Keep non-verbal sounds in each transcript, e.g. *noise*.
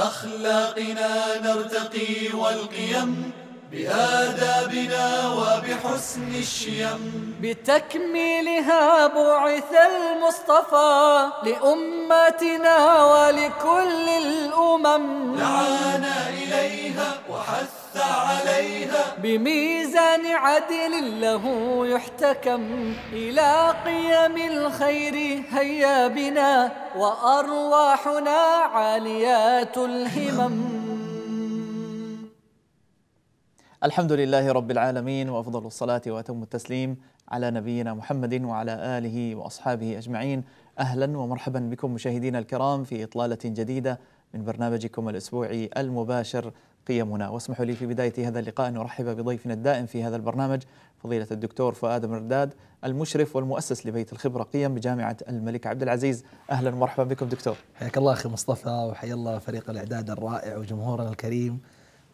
أخلاقنا نرتقي والقيم بآدابنا وبحسن الشيم بتكميلها بعث المصطفى لأمتنا ولكل الأمم دعانا إليها وحث عليها بميزان عدل له يحتكم إلى قيم الخير هيا بنا وأرواحنا عاليات الهمم الحمد لله رب العالمين وأفضل الصلاة وأتم التسليم على نبينا محمد وعلى آله وأصحابه أجمعين أهلا ومرحبا بكم مشاهدينا الكرام في إطلالة جديدة من برنامجكم الأسبوعي المباشر قيمنا واسمحوا لي في بداية هذا اللقاء أن أرحب بضيفنا الدائم في هذا البرنامج فضيلة الدكتور فؤاد مرداد المشرف والمؤسس لبيت الخبرة قيم بجامعة الملك عبد العزيز أهلا ومرحبا بكم دكتور حياك الله أخي مصطفى وحيا الله فريق الإعداد الرائع وجمهورنا الكريم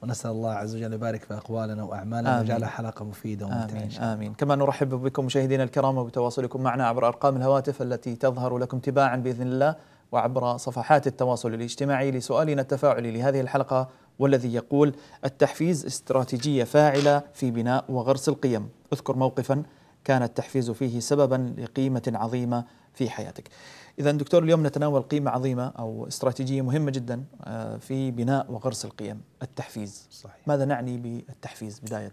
ونسأل الله عز وجل يبارك في أقوالنا وأعمالنا ويجعلها حلقة مفيدة وممتعة آمين, آمين كما نرحب بكم مشاهدينا الكرام وبتواصلكم معنا عبر أرقام الهواتف التي تظهر لكم تباعا بإذن الله وعبر صفحات التواصل الاجتماعي لسؤالنا التفاعلي لهذه الحلقة والذي يقول التحفيز استراتيجية فاعلة في بناء وغرس القيم اذكر موقفا كان التحفيز فيه سببا لقيمة عظيمة في حياتك إذا دكتور اليوم نتناول قيمة عظيمة أو استراتيجية مهمة جدا آه، في بناء وغرس القيم التحفيز صحيح. ماذا نعني بالتحفيز بداية؟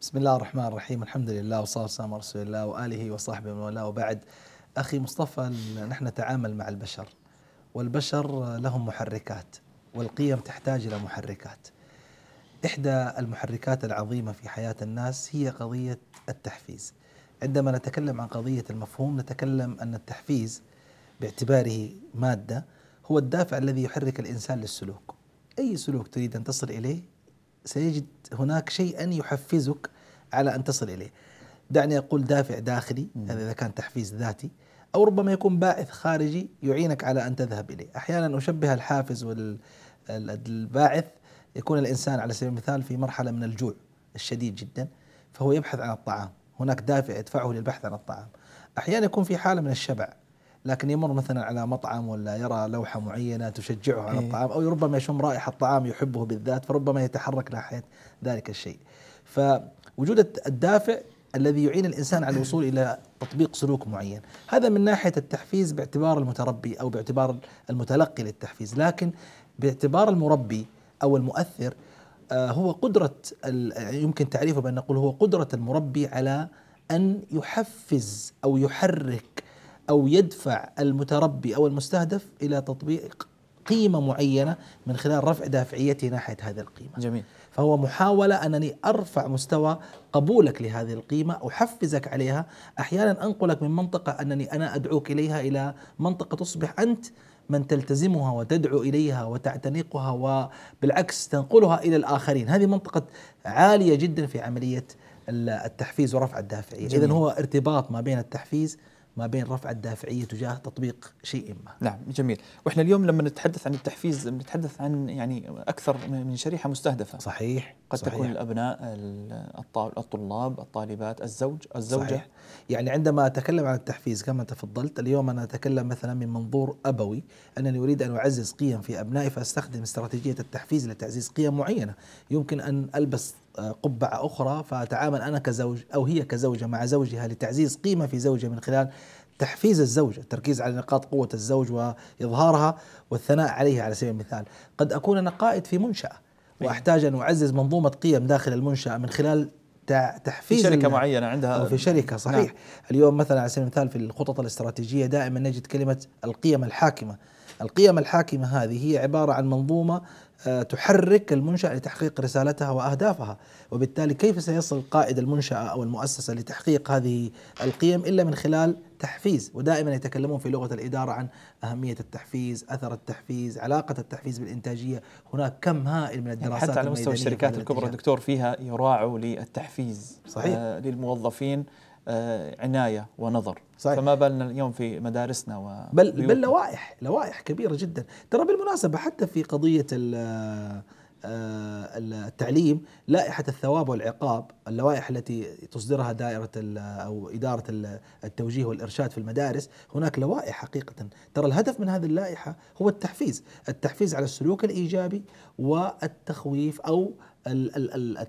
بسم الله الرحمن الرحيم الحمد لله والصلاة والسلام على رسول الله وآله وصحبه ومن والاه وبعد أخي مصطفى نحن نتعامل مع البشر والبشر لهم محركات والقيم تحتاج إلى محركات إحدى المحركات العظيمة في حياة الناس هي قضية التحفيز عندما نتكلم عن قضية المفهوم نتكلم أن التحفيز باعتباره مادة هو الدافع الذي يحرك الإنسان للسلوك أي سلوك تريد أن تصل إليه سيجد هناك شيئا يحفزك على أن تصل إليه دعني أقول دافع داخلي هذا إذا كان تحفيز ذاتي أو ربما يكون باعث خارجي يعينك على أن تذهب إليه أحيانا أشبه الحافز والباعث يكون الإنسان على سبيل المثال في مرحلة من الجوع الشديد جدا فهو يبحث عن الطعام هناك دافع يدفعه للبحث عن الطعام أحيانا يكون في حالة من الشبع لكن يمر مثلا على مطعم ولا يرى لوحة معينة تشجعه على إيه. الطعام أو ربما يشم رائحة طعام يحبه بالذات فربما يتحرك ناحية ذلك الشيء فوجود الدافع الذي يعين الانسان على الوصول الى تطبيق سلوك معين، هذا من ناحيه التحفيز باعتبار المتربي او باعتبار المتلقي للتحفيز، لكن باعتبار المربي او المؤثر آه، هو قدره يمكن تعريفه بان نقول هو قدره المربي على ان يحفز او يحرك او يدفع المتربي او المستهدف الى تطبيق قيمه معينه من خلال رفع دافعيته ناحيه هذه القيمه. جميل. فهو محاولة أنني أرفع مستوى قبولك لهذه القيمة أحفزك عليها أحيانا أنقلك من منطقة أنني أنا أدعوك إليها إلى منطقة تصبح أنت من تلتزمها وتدعو اليها وتعتنقها وبالعكس تنقلها الى الاخرين، هذه منطقه عاليه جدا في عمليه التحفيز ورفع الدافعيه، اذا هو ارتباط ما بين التحفيز ما بين رفع الدافعيه تجاه تطبيق شيء ما. نعم جميل، واحنا اليوم لما نتحدث عن التحفيز نتحدث عن يعني اكثر من شريحه مستهدفه. صحيح قد صحيح. تكون الابناء الطلاب، الطالبات، الزوج، الزوجه. صحيح. يعني عندما اتكلم عن التحفيز كما تفضلت، اليوم انا اتكلم مثلا من منظور ابوي انني اريد ان اعزز قيم في ابنائي فاستخدم استراتيجيه التحفيز لتعزيز قيم معينه، يمكن ان البس قبعة أخرى فأتعامل أنا كزوج أو هي كزوجة مع زوجها لتعزيز قيمة في زوجها من خلال تحفيز الزوجة التركيز على نقاط قوة الزوج وإظهارها والثناء عليها على سبيل المثال قد أكون أنا قائد في منشأة وأحتاج أن أعزز منظومة قيم داخل المنشأة من خلال تحفيز في شركه معينه عندها أو في شركه نعم. صحيح نعم. اليوم مثلا على سبيل المثال في الخطط الاستراتيجيه دائما نجد كلمه القيم الحاكمه القيم الحاكمه هذه هي عباره عن منظومه آه، تحرك المنشأة لتحقيق رسالتها وأهدافها وبالتالي كيف سيصل قائد المنشأة أو المؤسسة لتحقيق هذه القيم إلا من خلال تحفيز ودائما يتكلمون في لغة الإدارة عن أهمية التحفيز أثر التحفيز علاقة التحفيز بالإنتاجية هناك كم هائل من يعني الدراسات يعني حتى على مستوى الشركات الكبرى دكتور فيها يراعوا للتحفيز صحيح. آه للموظفين آه، عنايه ونظر صحيح. فما بالنا اليوم في مدارسنا و بل بل لوائح لوائح كبيره جدا ترى بالمناسبه حتى في قضيه آه، آه، التعليم لائحة الثواب والعقاب اللوائح التي تصدرها دائرة أو إدارة التوجيه والإرشاد في المدارس هناك لوائح حقيقة ترى الهدف من هذه اللائحة هو التحفيز التحفيز على السلوك الإيجابي والتخويف أو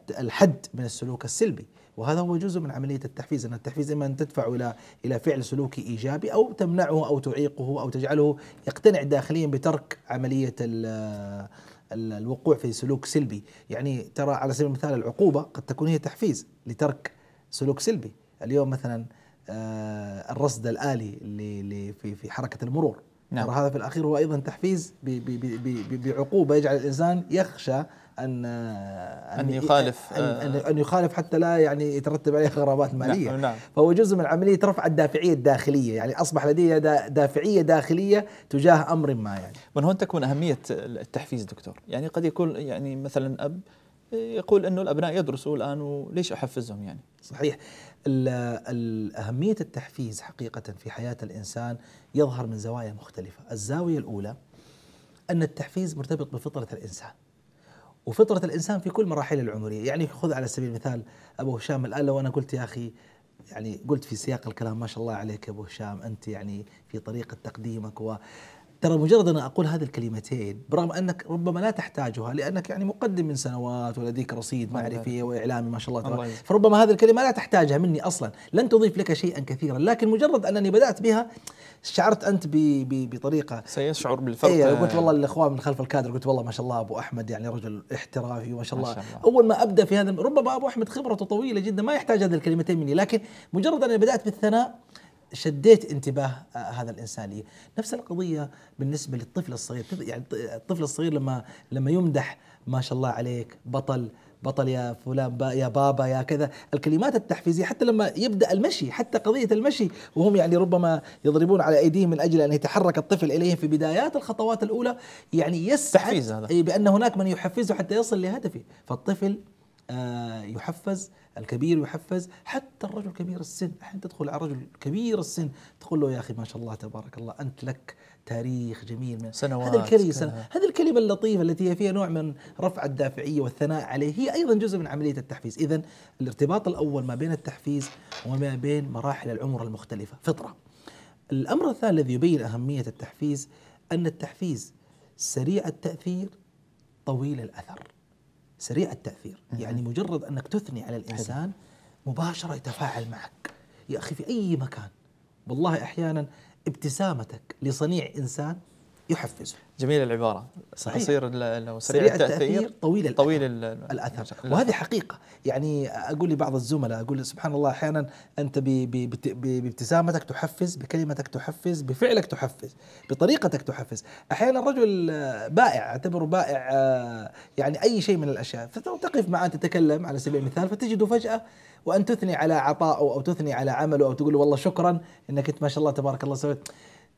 الحد من السلوك السلبي وهذا هو جزء من عمليه التحفيز ان التحفيز اما ان تدفعه الى الى فعل سلوكي ايجابي او تمنعه او تعيقه او تجعله يقتنع داخليا بترك عمليه الوقوع في سلوك سلبي يعني ترى على سبيل المثال العقوبه قد تكون هي تحفيز لترك سلوك سلبي اليوم مثلا آه، الرصد الالي في في حركه المرور نعم. ترى هذا في الاخير هو ايضا تحفيز بعقوبه يجعل الانسان يخشى ان ان يخالف أن, آه. أن, ان يخالف حتى لا يعني يترتب عليه غرامات نعم، ماليه نعم نعم فهو جزء من عمليه رفع الدافعيه الداخليه يعني اصبح لدي دافعيه داخليه تجاه امر ما يعني من هون تكمن اهميه التحفيز دكتور يعني قد يكون يعني مثلا اب يقول انه الابناء يدرسوا الان وليش احفزهم يعني صحيح اهميه التحفيز حقيقه في حياه الانسان يظهر من زوايا مختلفه الزاويه الاولى ان التحفيز مرتبط بفطره الانسان وفطرة الإنسان في كل مراحل العمرية يعني خذ على سبيل المثال أبو هشام الآن لو أنا قلت يا أخي يعني قلت في سياق الكلام ما شاء الله عليك يا أبو هشام أنت يعني في طريقة تقديمك و ترى مجرد أن أقول هذه الكلمتين برغم أنك ربما لا تحتاجها لأنك يعني مقدم من سنوات ولديك رصيد معرفي وإعلامي ما شاء الله تبارك فربما هذه الكلمة لا تحتاجها مني أصلا لن تضيف لك شيئا كثيرا لكن مجرد أنني بدأت بها شعرت انت بي بي بطريقه سيشعر بالفرق ايوه قلت والله الاخوان من خلف الكادر قلت والله ما شاء الله ابو احمد يعني رجل احترافي ما شاء الله, ما شاء الله. اول ما ابدا في هذا ربما ابو احمد خبرته طويله جدا ما يحتاج هذه الكلمتين مني لكن مجرد اني بدات بالثناء شديت انتباه آه، هذا الانسان لي نفس القضيه بالنسبه للطفل الصغير يعني الطفل الصغير لما لما يمدح ما شاء الله عليك بطل بطل يا فلان با يا بابا يا كذا الكلمات التحفيزيه حتى لما يبدا المشي حتى قضيه المشي وهم يعني ربما يضربون على ايديهم من اجل ان يتحرك الطفل اليهم في بدايات الخطوات الاولى يعني يسعد بان هناك من يحفزه حتى يصل لهدفه فالطفل آه، يحفز الكبير يحفز حتى الرجل كبير السن أحيانا تدخل على رجل كبير السن تقول له يا أخي ما شاء الله تبارك الله أنت لك تاريخ جميل من سنوات هذه الكلمة سنة هذه الكلمة اللطيفة التي هي فيها نوع من رفع الدافعية والثناء عليه هي أيضا جزء من عملية التحفيز إذا الارتباط الأول ما بين التحفيز وما بين مراحل العمر المختلفة فطرة الأمر الثاني الذي يبين أهمية التحفيز أن التحفيز سريع التأثير طويل الأثر سريع التاثير يعني مجرد انك تثني على الانسان مباشره يتفاعل معك يا اخي في اي مكان والله احيانا ابتسامتك لصنيع انسان يحفزه جميل العباره صحيح قصير سريع, سريع التأثير, التاثير طويل الأثر طويل الاثر وهذه حقيقه يعني اقول لبعض الزملاء اقول سبحان الله احيانا انت بابتسامتك تحفز بكلمتك تحفز بفعلك تحفز بطريقتك تحفز احيانا الرجل بائع اعتبره بائع آه، يعني اي شيء من الاشياء فتقف معه تتكلم على سبيل المثال فتجده فجاه وان تثني على عطائه او تثني على عمله او تقول له والله شكرا انك انت ما شاء الله تبارك الله سويت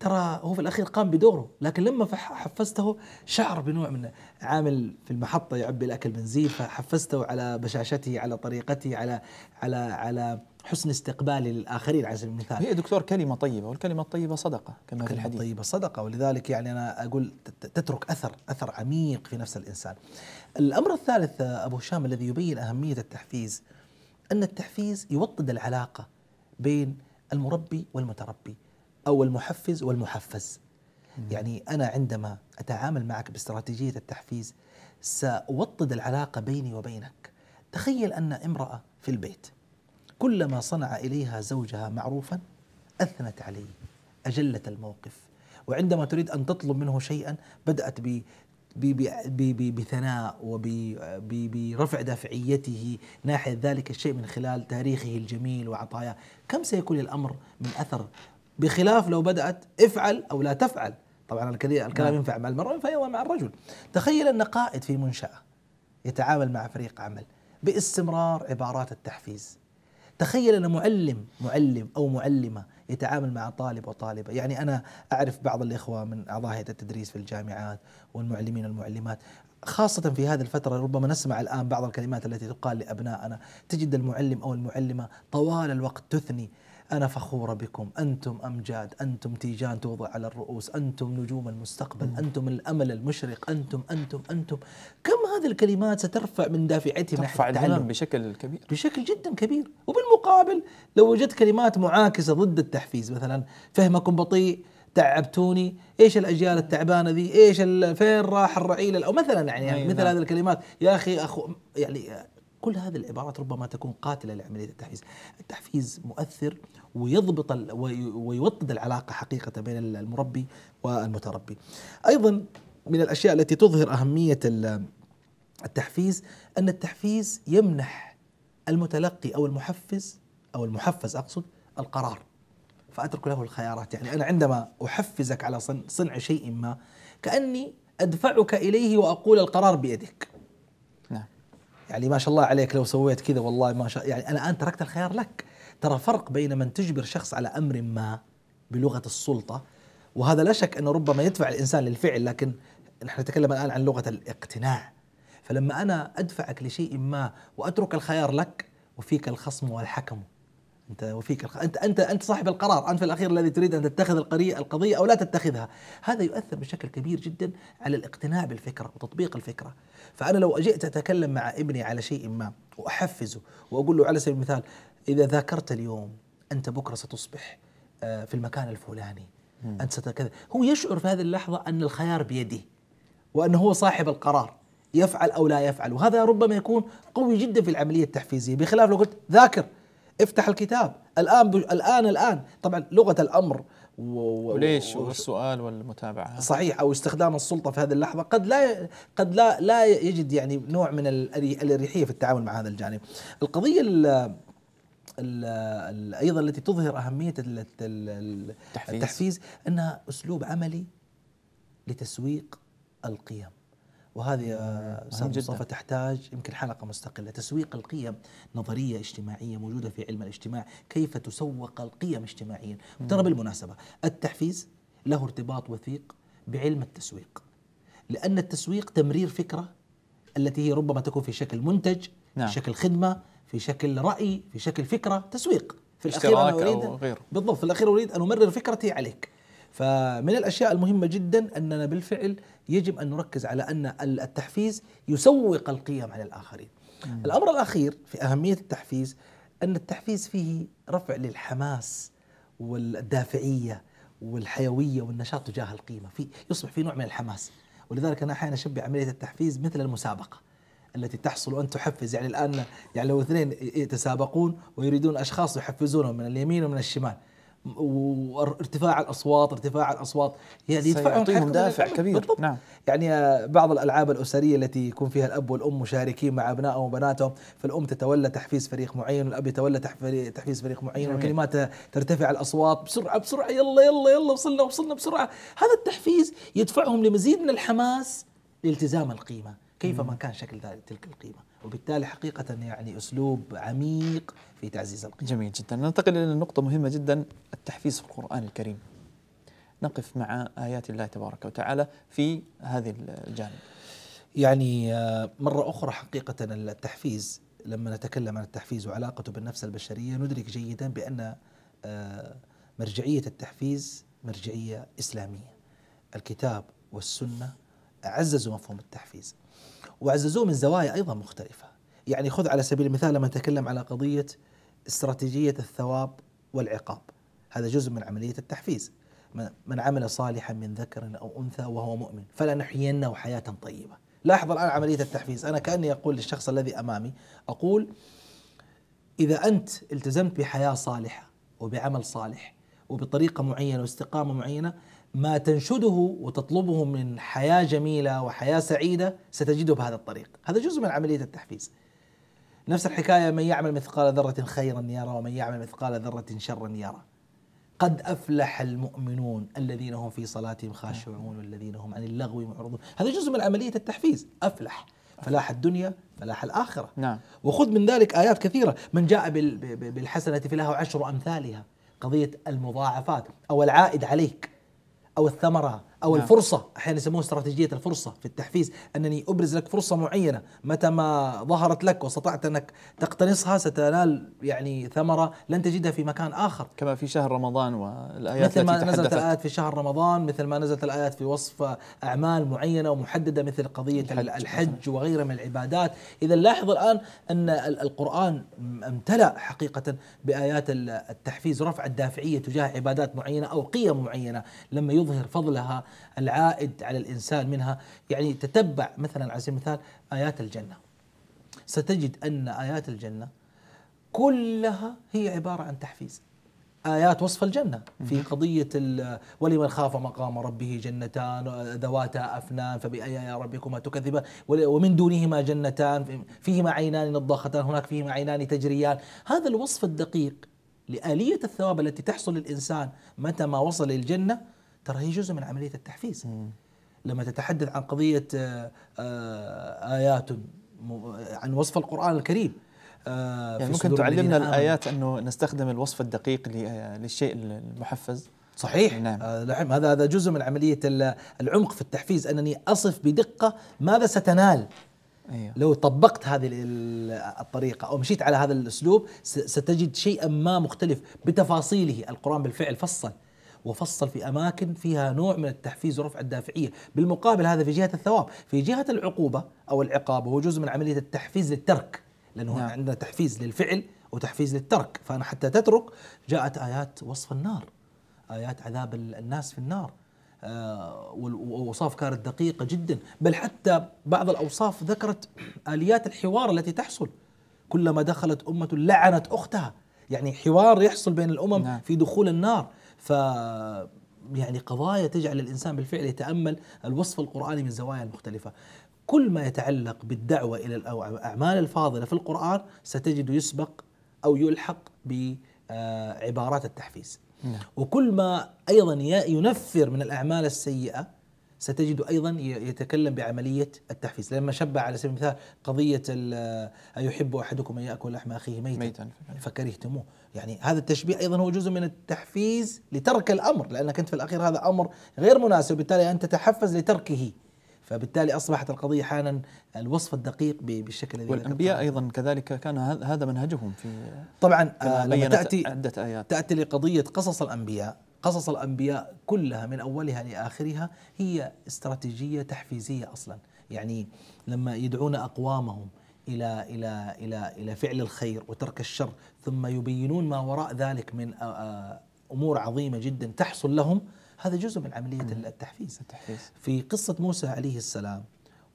ترى هو في الاخير قام بدوره لكن لما حفزته شعر بنوع من عامل في المحطه يعبي الاكل بنزين فحفزته على بشاشته على طريقته على على على حسن استقبالي للاخرين على سبيل المثال هي دكتور كلمه طيبه والكلمه الطيبه صدقه كما في الحديث كلمه طيبه صدقه ولذلك يعني انا اقول تترك اثر اثر عميق في نفس الانسان الامر الثالث ابو هشام الذي يبين اهميه التحفيز ان التحفيز يوطد العلاقه بين المربي والمتربي أو المحفز والمحفز مم. يعني أنا عندما أتعامل معك باستراتيجية التحفيز سأوطد العلاقة بيني وبينك تخيل أن امرأة في البيت كلما صنع إليها زوجها معروفا أثنت عليه أجلت الموقف وعندما تريد أن تطلب منه شيئا بدأت ب بثناء وبرفع دافعيته ناحية ذلك الشيء من خلال تاريخه الجميل وعطاياه كم سيكون الأمر من أثر بخلاف لو بدأت افعل أو لا تفعل طبعا الكلام نعم. ينفع مع المرأة وينفع مع الرجل تخيل أن قائد في منشأة يتعامل مع فريق عمل باستمرار عبارات التحفيز تخيل أن معلم معلم أو معلمة يتعامل مع طالب وطالبة يعني أنا أعرف بعض الإخوة من أعضاء هيئة التدريس في الجامعات والمعلمين والمعلمات خاصة في هذه الفترة ربما نسمع الآن بعض الكلمات التي تقال لأبنائنا تجد المعلم أو المعلمة طوال الوقت تثني أنا فخورة بكم أنتم أمجاد أنتم تيجان توضع على الرؤوس أنتم نجوم المستقبل أنتم الأمل المشرق أنتم أنتم أنتم كم هذه الكلمات سترفع من دافعتهم ترفع التعلم بشكل كبير بشكل جدا كبير وبالمقابل لو وجدت كلمات معاكسة ضد التحفيز مثلا فهمكم بطيء تعبتوني ايش الاجيال التعبانه ذي ايش فين راح الرعيل او مثلا يعني, يعني مثل نعم. هذه الكلمات يا اخي اخو يعني كل هذه العبارات ربما تكون قاتلة لعملية التحفيز التحفيز مؤثر ويضبط ويوطد العلاقة حقيقة بين المربي والمتربي أيضا من الأشياء التي تظهر أهمية التحفيز أن التحفيز يمنح المتلقي أو المحفز أو المحفز أقصد القرار فأترك له الخيارات يعني أنا عندما أحفزك على صنع شيء ما كأني أدفعك إليه وأقول القرار بيدك يعني ما شاء الله عليك لو سويت كذا والله ما شاء يعني انا الان تركت الخيار لك ترى فرق بين من تجبر شخص على امر ما بلغه السلطه وهذا لا شك انه ربما يدفع الانسان للفعل لكن نحن نتكلم الان عن لغه الاقتناع فلما انا ادفعك لشيء ما واترك الخيار لك وفيك الخصم والحكم انت وفيك الخ... انت انت انت صاحب القرار انت في الاخير الذي تريد ان تتخذ القضيه او لا تتخذها هذا يؤثر بشكل كبير جدا على الاقتناع بالفكره وتطبيق الفكره فانا لو جئت اتكلم مع ابني على شيء ما واحفزه واقول له على سبيل المثال اذا ذاكرت اليوم انت بكره ستصبح آه، في المكان الفلاني انت ستكذا هو يشعر في هذه اللحظه ان الخيار بيده وانه هو صاحب القرار يفعل او لا يفعل وهذا ربما يكون قوي جدا في العمليه التحفيزيه بخلاف لو قلت ذاكر افتح الكتاب الان بج... الان الان طبعا لغه الامر و... وليش والسؤال والمتابعه صحيح او استخدام السلطه في هذه اللحظه قد لا قد لا لا يجد يعني نوع من الاريحيه في التعامل مع هذا الجانب القضيه ال ال ايضا التي تظهر اهميه التحفيز, التحفيز انها اسلوب عملي لتسويق القيم وهذه استاذ آه، مصطفى تحتاج يمكن حلقه مستقله تسويق القيم نظريه اجتماعيه موجوده في علم الاجتماع كيف تسوق القيم اجتماعيا ترى بالمناسبه التحفيز له ارتباط وثيق بعلم التسويق لان التسويق تمرير فكره التي هي ربما تكون في شكل منتج نعم. في شكل خدمه في شكل راي في شكل فكره تسويق في الاخير انا اريد بالضبط في الاخير اريد ان امرر فكرتي عليك فمن الاشياء المهمه جدا اننا بالفعل يجب أن نركز على أن التحفيز يسوق القيم على الآخرين مم. الأمر الأخير في أهمية التحفيز أن التحفيز فيه رفع للحماس والدافعية والحيوية والنشاط تجاه القيمة في يصبح في نوع من الحماس ولذلك أنا أحيانا أشبه عملية التحفيز مثل المسابقة التي تحصل وان تحفز يعني الان يعني لو اثنين يتسابقون ويريدون اشخاص يحفزونهم من اليمين ومن الشمال وارتفاع الاصوات ارتفاع الاصوات يعني يدفعهم دافع كبير بالضبط. نعم يعني بعض الالعاب الاسريه التي يكون فيها الاب والام مشاركين مع ابنائهم وبناتهم فالام تتولى تحفيز فريق معين والاب يتولى تحفيز فريق معين جميل. والكلمات ترتفع الاصوات بسرعه بسرعه يلا يلا يلا وصلنا وصلنا بسرعه هذا التحفيز يدفعهم لمزيد من الحماس لالتزام القيمه كيفما كان شكل تلك القيمة وبالتالي حقيقة يعني أسلوب عميق في تعزيز القيمة جميل جدا ننتقل إلى نقطة مهمة جدا التحفيز في القرآن الكريم نقف مع آيات الله تبارك وتعالى في هذه الجانب يعني آه، مرة أخرى حقيقة التحفيز لما نتكلم عن التحفيز وعلاقته بالنفس البشرية ندرك جيدا بأن آه، مرجعية التحفيز مرجعية إسلامية الكتاب والسنة عززوا مفهوم التحفيز وعززوه من زوايا أيضا مختلفة يعني خذ على سبيل المثال لما نتكلم على قضية استراتيجية الثواب والعقاب هذا جزء من عملية التحفيز من عمل صالحا من ذكر أو أنثى وهو مؤمن فلنحيينه حياة طيبة لاحظ الآن عملية التحفيز أنا كأني أقول للشخص الذي أمامي أقول إذا أنت التزمت بحياة صالحة وبعمل صالح وبطريقة معينة واستقامة معينة ما تنشده وتطلبه من حياه جميله وحياه سعيده ستجده بهذا الطريق، هذا جزء من عمليه التحفيز. نفس الحكايه من يعمل مثقال ذره خيرا يرى ومن يعمل مثقال ذره شرا يرى. قد افلح المؤمنون الذين هم في صلاتهم خاشعون والذين هم عن اللغو معرضون، هذا جزء من عمليه التحفيز، افلح. فلاح الدنيا فلاح الآخرة نعم. وخذ من ذلك آيات كثيرة من جاء بالحسنة فله عشر أمثالها قضية المضاعفات أو العائد عليك او الثمره او نعم. الفرصه احيانا يسموها استراتيجيه الفرصه في التحفيز انني ابرز لك فرصه معينه متى ما ظهرت لك واستطعت انك تقتنصها ستنال يعني ثمره لن تجدها في مكان اخر كما في شهر رمضان والايات مثل ما نزلت الايات في شهر رمضان مثل ما نزلت الايات في وصف اعمال معينه ومحدده مثل قضيه الحج, الحج وغيرها من العبادات اذا لاحظ الان ان القران امتلا حقيقه بايات التحفيز رفع الدافعيه تجاه عبادات معينه او قيم معينه لما يظهر فضلها العائد على الإنسان منها يعني تتبع مثلا على سبيل المثال آيات الجنة ستجد أن آيات الجنة كلها هي عبارة عن تحفيز آيات وصف الجنة في قضية ولمن خاف مقام ربه جنتان ذواتا أفنان فبأي يا ربكما تكذبان ومن دونهما جنتان فيهما عينان نضاختان هناك فيهما عينان تجريان هذا الوصف الدقيق لآلية الثواب التي تحصل للإنسان متى ما وصل للجنة ترى هي جزء من عمليه التحفيز مم. لما تتحدث عن قضيه آه، آه، ايات عن وصف القران الكريم آه، يعني ممكن تعلمنا الايات انه نستخدم الوصف الدقيق للشيء المحفز صحيح نعم. نعم هذا هذا جزء من عمليه العمق في التحفيز انني اصف بدقه ماذا ستنال أيوه. لو طبقت هذه الطريقة أو مشيت على هذا الأسلوب ستجد شيئا ما مختلف بتفاصيله القرآن بالفعل فصل وفصل في أماكن فيها نوع من التحفيز ورفع الدافعية بالمقابل هذا في جهة الثواب في جهة العقوبة أو العقاب هو جزء من عملية التحفيز للترك لأنه نعم. عندنا تحفيز للفعل وتحفيز للترك فأنا حتى تترك جاءت آيات وصف النار آيات عذاب الناس في النار آه، واوصاف كانت دقيقه جدا بل حتى بعض الاوصاف ذكرت *clears throat* اليات الحوار التي تحصل كلما دخلت امه لعنت اختها يعني حوار يحصل بين الامم نعم. في دخول النار ف يعني قضايا تجعل الانسان بالفعل يتامل الوصف القراني من زوايا مختلفه. كل ما يتعلق بالدعوه الى الاعمال الفاضله في القران ستجد يسبق او يلحق بعبارات آه، التحفيز. نعم. وكل ما ايضا ينفر من الاعمال السيئه ستجد ايضا يتكلم بعمليه التحفيز، لما شبع على سبيل المثال قضيه ايحب احدكم ان ياكل لحم اخيه ميتا, ميتا فكرهتموه. يعني هذا التشبيه ايضا هو جزء من التحفيز لترك الامر لانك انت في الاخير هذا امر غير مناسب وبالتالي انت تتحفز لتركه فبالتالي اصبحت القضيه احيانا الوصف الدقيق بالشكل الذي والانبياء ايضا كذلك كان هذا منهجهم في طبعا آه، لما تاتي عده ايات تاتي لقضيه قصص الانبياء قصص الانبياء كلها من اولها لاخرها هي استراتيجيه تحفيزيه اصلا يعني لما يدعون اقوامهم إلى إلى إلى إلى فعل الخير وترك الشر ثم يبينون ما وراء ذلك من آه، آه، أمور عظيمة جدا تحصل لهم هذا جزء من عملية التحفيز التحفيز في قصة موسى عليه السلام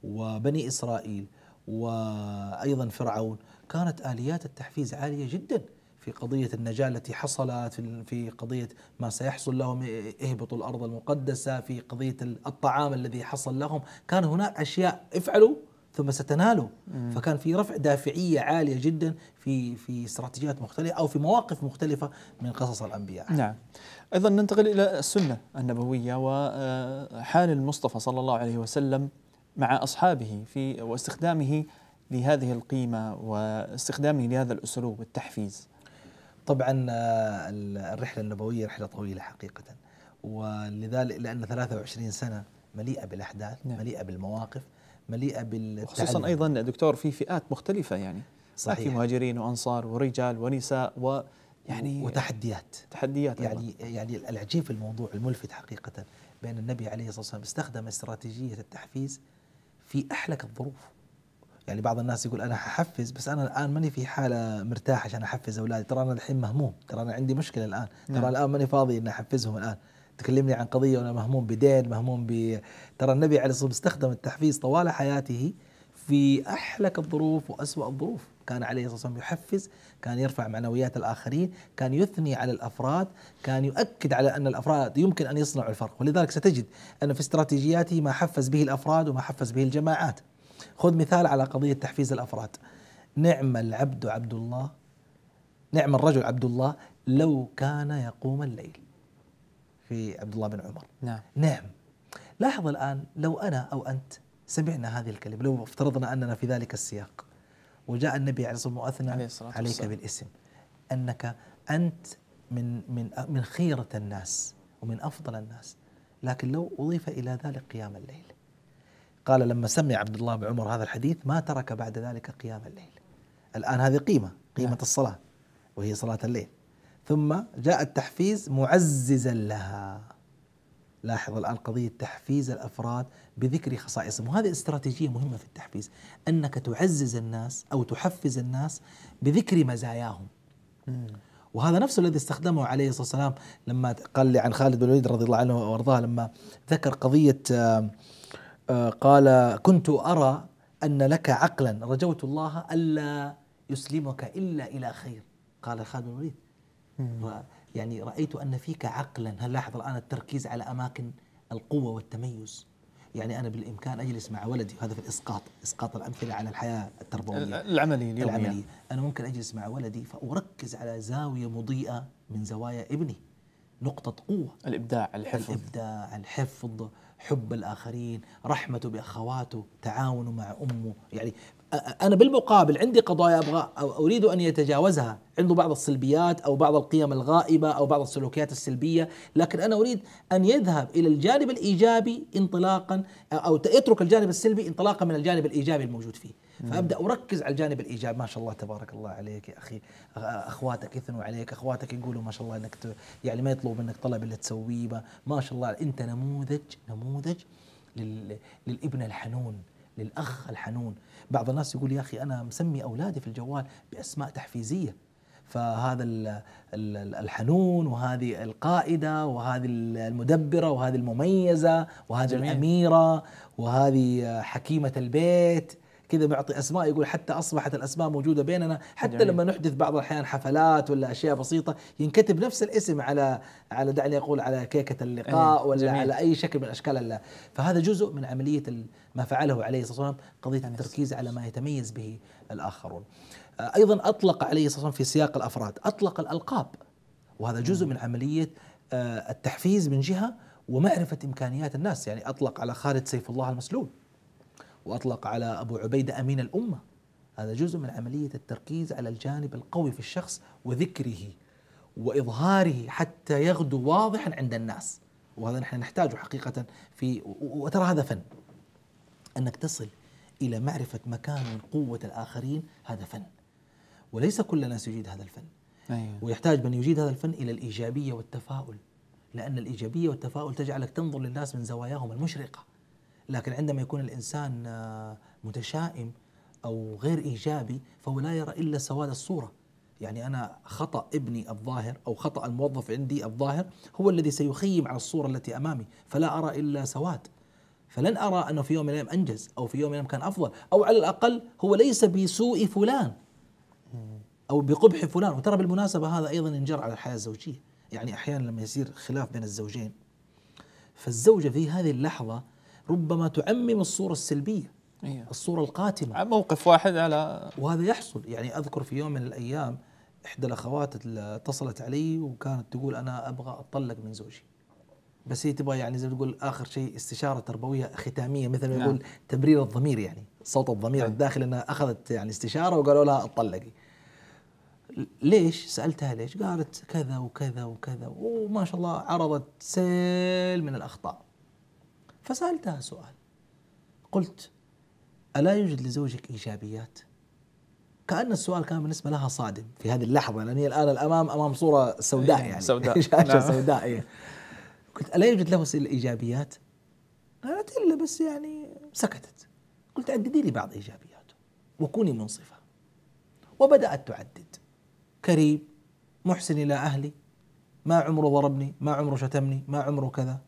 وبني إسرائيل وأيضا فرعون كانت آليات التحفيز عالية جدا في قضية النجاة التي حصلت في قضية ما سيحصل لهم اهبطوا الأرض المقدسة في قضية الطعام الذي حصل لهم كان هناك أشياء افعلوا ثم ستناله مم. فكان في رفع دافعيه عاليه جدا في في استراتيجيات مختلفه او في مواقف مختلفه من قصص الانبياء نعم ايضا ننتقل الى السنه النبويه وحال آه، المصطفى صلى الله عليه وسلم مع اصحابه في واستخدامه لهذه القيمه واستخدامه لهذا الاسلوب التحفيز طبعا آه، الرحله النبويه رحله طويله حقيقه ولذلك لان 23 سنه مليئه بالاحداث نعم. مليئه بالمواقف مليئه بالتعلم خصوصا ايضا دكتور في فئات مختلفه يعني صحيح في مهاجرين وانصار ورجال ونساء و يعني وتحديات تحديات يعني أيضاً. يعني العجيب في الموضوع الملفت حقيقه بان النبي عليه الصلاه والسلام استخدم استراتيجيه التحفيز في احلك الظروف يعني بعض الناس يقول انا ححفز بس انا الان ماني في حاله مرتاح عشان احفز اولادي ترى انا الحين مهموم ترى انا عندي مشكله الان ترى نعم. الان ماني فاضي اني احفزهم الان تكلمني عن قضية وأنا مهموم بدين مهموم ب ترى النبي عليه الصلاة والسلام استخدم التحفيز طوال حياته في أحلك الظروف وأسوأ الظروف كان عليه الصلاة والسلام يحفز كان يرفع معنويات الآخرين كان يثني على الأفراد كان يؤكد على أن الأفراد يمكن أن يصنعوا الفرق ولذلك ستجد أن في استراتيجياته ما حفز به الأفراد وما حفز به الجماعات خذ مثال على قضية تحفيز الأفراد نعم العبد عبد الله نعم الرجل عبد الله لو كان يقوم الليل في عبد الله بن عمر نعم نعم لاحظ الآن لو أنا أو أنت سمعنا هذه الكلمة لو افترضنا أننا في ذلك السياق وجاء النبي عليه الصلاة والسلام عليك والسلام. بالاسم أنك أنت من من من خيرة الناس ومن أفضل الناس لكن لو أضيف إلى ذلك قيام الليل قال لما سمع عبد الله بن عمر هذا الحديث ما ترك بعد ذلك قيام الليل الآن هذه قيمة قيمة نعم. الصلاة وهي صلاة الليل ثم جاء التحفيز معززا لها لاحظ الآن قضية تحفيز الأفراد بذكر خصائصهم وهذه استراتيجية مهمة في التحفيز أنك تعزز الناس أو تحفز الناس بذكر مزاياهم وهذا نفسه الذي استخدمه عليه الصلاة والسلام لما قال لي عن خالد بن الوليد رضي الله عنه وارضاه لما ذكر قضية آه، آه، قال كنت أرى أن لك عقلا رجوت الله ألا يسلمك إلا إلى خير قال خالد بن الوليد يعني رأيت أن فيك عقلا هل لاحظ الآن التركيز على أماكن القوة والتميز يعني أنا بالإمكان أجلس مع ولدي وهذا في الإسقاط إسقاط الأمثلة على الحياة التربوية العملية اليومية العملية أنا ممكن أجلس مع ولدي فأركز على زاوية مضيئة من زوايا ابني نقطة قوة الإبداع الحفظ الإبداع الحفظ حب الآخرين رحمته بأخواته تعاونه مع أمه يعني انا بالمقابل عندي قضايا ابغى أو اريد ان يتجاوزها عنده بعض السلبيات او بعض القيم الغائبه او بعض السلوكيات السلبيه لكن انا اريد ان يذهب الى الجانب الايجابي انطلاقا او يترك الجانب السلبي انطلاقا من الجانب الايجابي الموجود فيه فابدا اركز على الجانب الايجابي ما شاء الله تبارك الله عليك يا اخي اخواتك يثنوا عليك اخواتك يقولوا ما شاء الله انك يعني ما يطلبوا منك طلب اللي تسويه ما شاء الله انت نموذج نموذج للابن الحنون للاخ الحنون بعض الناس يقول يا أخي أنا مسمي أولادي في الجوال بأسماء تحفيزية فهذا الحنون وهذه القائدة وهذه المدبرة وهذه المميزة وهذه جميل. الأميرة وهذه حكيمة البيت كذا بيعطي اسماء يقول حتى اصبحت الاسماء موجوده بيننا حتى جميل. لما نحدث بعض الاحيان حفلات ولا اشياء بسيطه ينكتب نفس الاسم على على دعني اقول على كيكه اللقاء إيه، ولا جميل. على اي شكل من اشكال الله فهذا جزء من عمليه ما فعله عليه الصلاه والسلام قضيه يعني التركيز على ما يتميز به الاخرون آه، ايضا اطلق عليه الصلاه والسلام في سياق الافراد اطلق الالقاب وهذا جزء من عمليه آه، التحفيز من جهه ومعرفه امكانيات الناس يعني اطلق على خالد سيف الله المسلول وأطلق على أبو عبيدة أمين الأمة هذا جزء من عملية التركيز على الجانب القوي في الشخص وذكره وإظهاره حتى يغدو واضحا عند الناس وهذا نحن نحتاجه حقيقة في وترى هذا فن أنك تصل إلى معرفة مكان قوه الآخرين هذا فن وليس كل الناس يجيد هذا الفن أيوة. ويحتاج من يجيد هذا الفن إلى الإيجابية والتفاؤل لأن الإيجابية والتفاؤل تجعلك تنظر للناس من زواياهم المشرقة لكن عندما يكون الإنسان آه، متشائم أو غير إيجابي فهو لا يرى إلا سواد الصورة يعني أنا خطأ ابني الظاهر أو خطأ الموظف عندي الظاهر هو الذي سيخيم على الصورة التي أمامي فلا أرى إلا سواد فلن أرى أنه في يوم من الأيام أنجز أو في يوم من الأيام كان أفضل أو على الأقل هو ليس بسوء فلان أو بقبح فلان وترى بالمناسبة هذا أيضا ينجر على الحياة الزوجية يعني أحيانا لما يصير خلاف بين الزوجين فالزوجة في هذه اللحظة ربما تعمم الصورة السلبية أيوة. الصورة القاتمة موقف واحد على وهذا يحصل يعني أذكر في يوم من الأيام إحدى الأخوات اتصلت علي وكانت تقول أنا أبغى أتطلق من زوجي بس هي تبغى يعني زي ما تقول آخر شيء استشارة تربوية ختامية مثل ما نعم. يقول تبرير الضمير يعني صوت الضمير أيه. نعم. الداخلي أنها أخذت يعني استشارة وقالوا لها أطلقي ليش سألتها ليش قالت كذا وكذا وكذا وما شاء الله عرضت سيل من الأخطاء فسالتها سؤال قلت الا يوجد لزوجك ايجابيات؟ كان السؤال كان بالنسبه لها صادم في هذه اللحظه لان هي الان الامام امام صوره سوداء أيوة، يعني سوداء *laughs* شاشه نعم. سوداء إيه. قلت الا يوجد له ايجابيات؟ قالت الا بس يعني سكتت قلت عددي لي بعض ايجابياته وكوني منصفه وبدات تعدد كريم محسن الى اهلي ما عمره ضربني ما عمره شتمني ما عمره كذا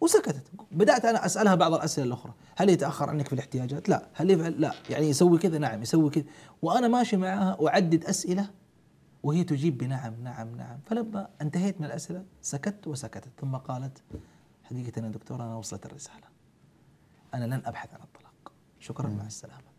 وسكتت بدأت أنا أسألها بعض الأسئلة الأخرى هل يتأخر عنك في الاحتياجات لا هل يفعل لا يعني يسوي كذا نعم يسوي كذا وأنا ماشي معها أعدد أسئلة وهي تجيب بنعم نعم نعم فلما انتهيت من الأسئلة سكت وسكتت ثم قالت حقيقة يا دكتور أنا وصلت الرسالة أنا لن أبحث عن الطلاق شكرا مع السلامة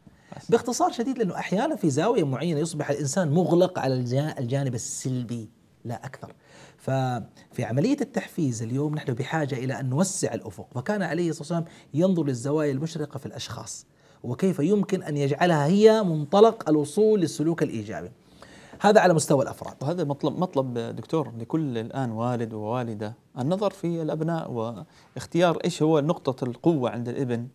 باختصار شديد لأنه أحيانا في زاوية معينة يصبح الإنسان مغلق على الجانب السلبي لا أكثر ففي عملية التحفيز اليوم نحن بحاجة إلى أن نوسع الأفق فكان عليه الصلاة والسلام ينظر للزوايا المشرقة في الأشخاص وكيف يمكن أن يجعلها هي منطلق الوصول للسلوك الإيجابي هذا على مستوى الافراد وهذا مطلب مطلب دكتور لكل الان والد ووالده النظر في الابناء واختيار ايش هو نقطه القوه عند الابن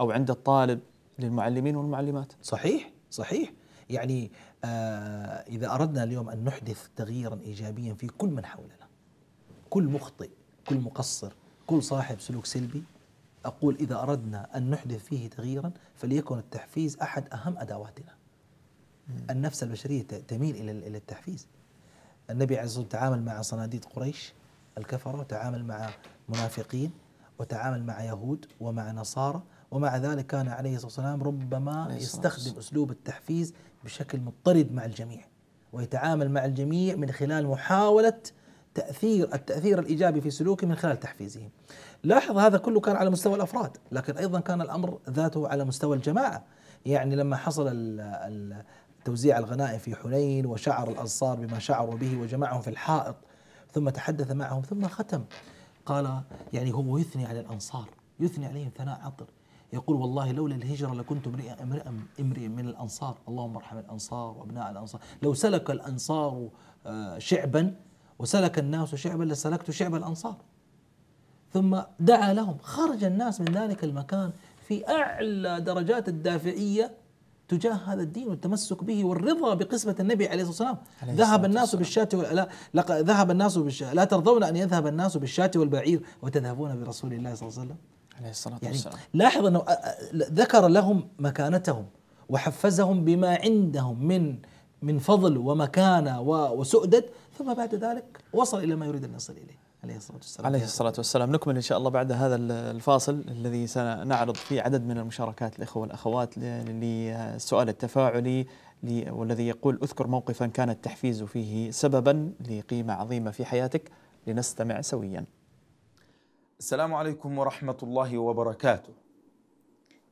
او عند الطالب للمعلمين والمعلمات صحيح صحيح يعني آه، إذا أردنا اليوم أن نحدث تغييرا إيجابيا في كل من حولنا كل مخطئ كل مقصر كل صاحب سلوك سلبي أقول إذا أردنا أن نحدث فيه تغييرا فليكن التحفيز أحد أهم أدواتنا النفس البشرية تميل إلى التحفيز النبي عليه الصلاة والسلام تعامل مع صناديد قريش الكفرة وتعامل مع منافقين وتعامل مع يهود ومع نصارى ومع ذلك كان عليه الصلاة والسلام ربما يستخدم أسلوب التحفيز بشكل مضطرد مع الجميع ويتعامل مع الجميع من خلال محاولة تأثير التأثير الإيجابي في سلوكه من خلال تحفيزهم لاحظ هذا كله كان على مستوى الأفراد لكن أيضا كان الأمر ذاته على مستوى الجماعة يعني لما حصل توزيع الغنائم في حنين وشعر الأنصار بما شعروا به وجمعهم في الحائط ثم تحدث معهم ثم ختم قال يعني هو يثني على الأنصار يثني عليهم ثناء عطر يقول والله لولا الهجرة لكنت امرئا امرئا امرئ من الأنصار اللهم ارحم الأنصار وأبناء الأنصار لو سلك الأنصار آه، شعبا وسلك الناس شعبا لسلكت شعب الأنصار ثم دعا لهم خرج الناس من ذلك المكان في أعلى درجات الدافعية تجاه هذا الدين والتمسك به والرضا بقسمة النبي عليه الصلاة والسلام ذهب الناس بالشاة ذهب الناس بالشاة لا ترضون أن يذهب الناس بالشاة والبعير وتذهبون برسول الله صلى الله عليه وسلم عليه الصلاة يعني والسلام لاحظ أنه ذكر لهم مكانتهم وحفزهم بما عندهم من من فضل ومكانة وسؤدد ثم بعد ذلك وصل إلى ما يريد أن يصل إليه عليه الصلاة والسلام عليه الصلاة والسلام نكمل إن شاء الله بعد هذا الفاصل الذي سنعرض فيه عدد من المشاركات الإخوة والأخوات للسؤال التفاعلي والذي يقول أذكر موقفا كان التحفيز فيه سببا لقيمة عظيمة في حياتك لنستمع سويا السلام عليكم ورحمة الله وبركاته.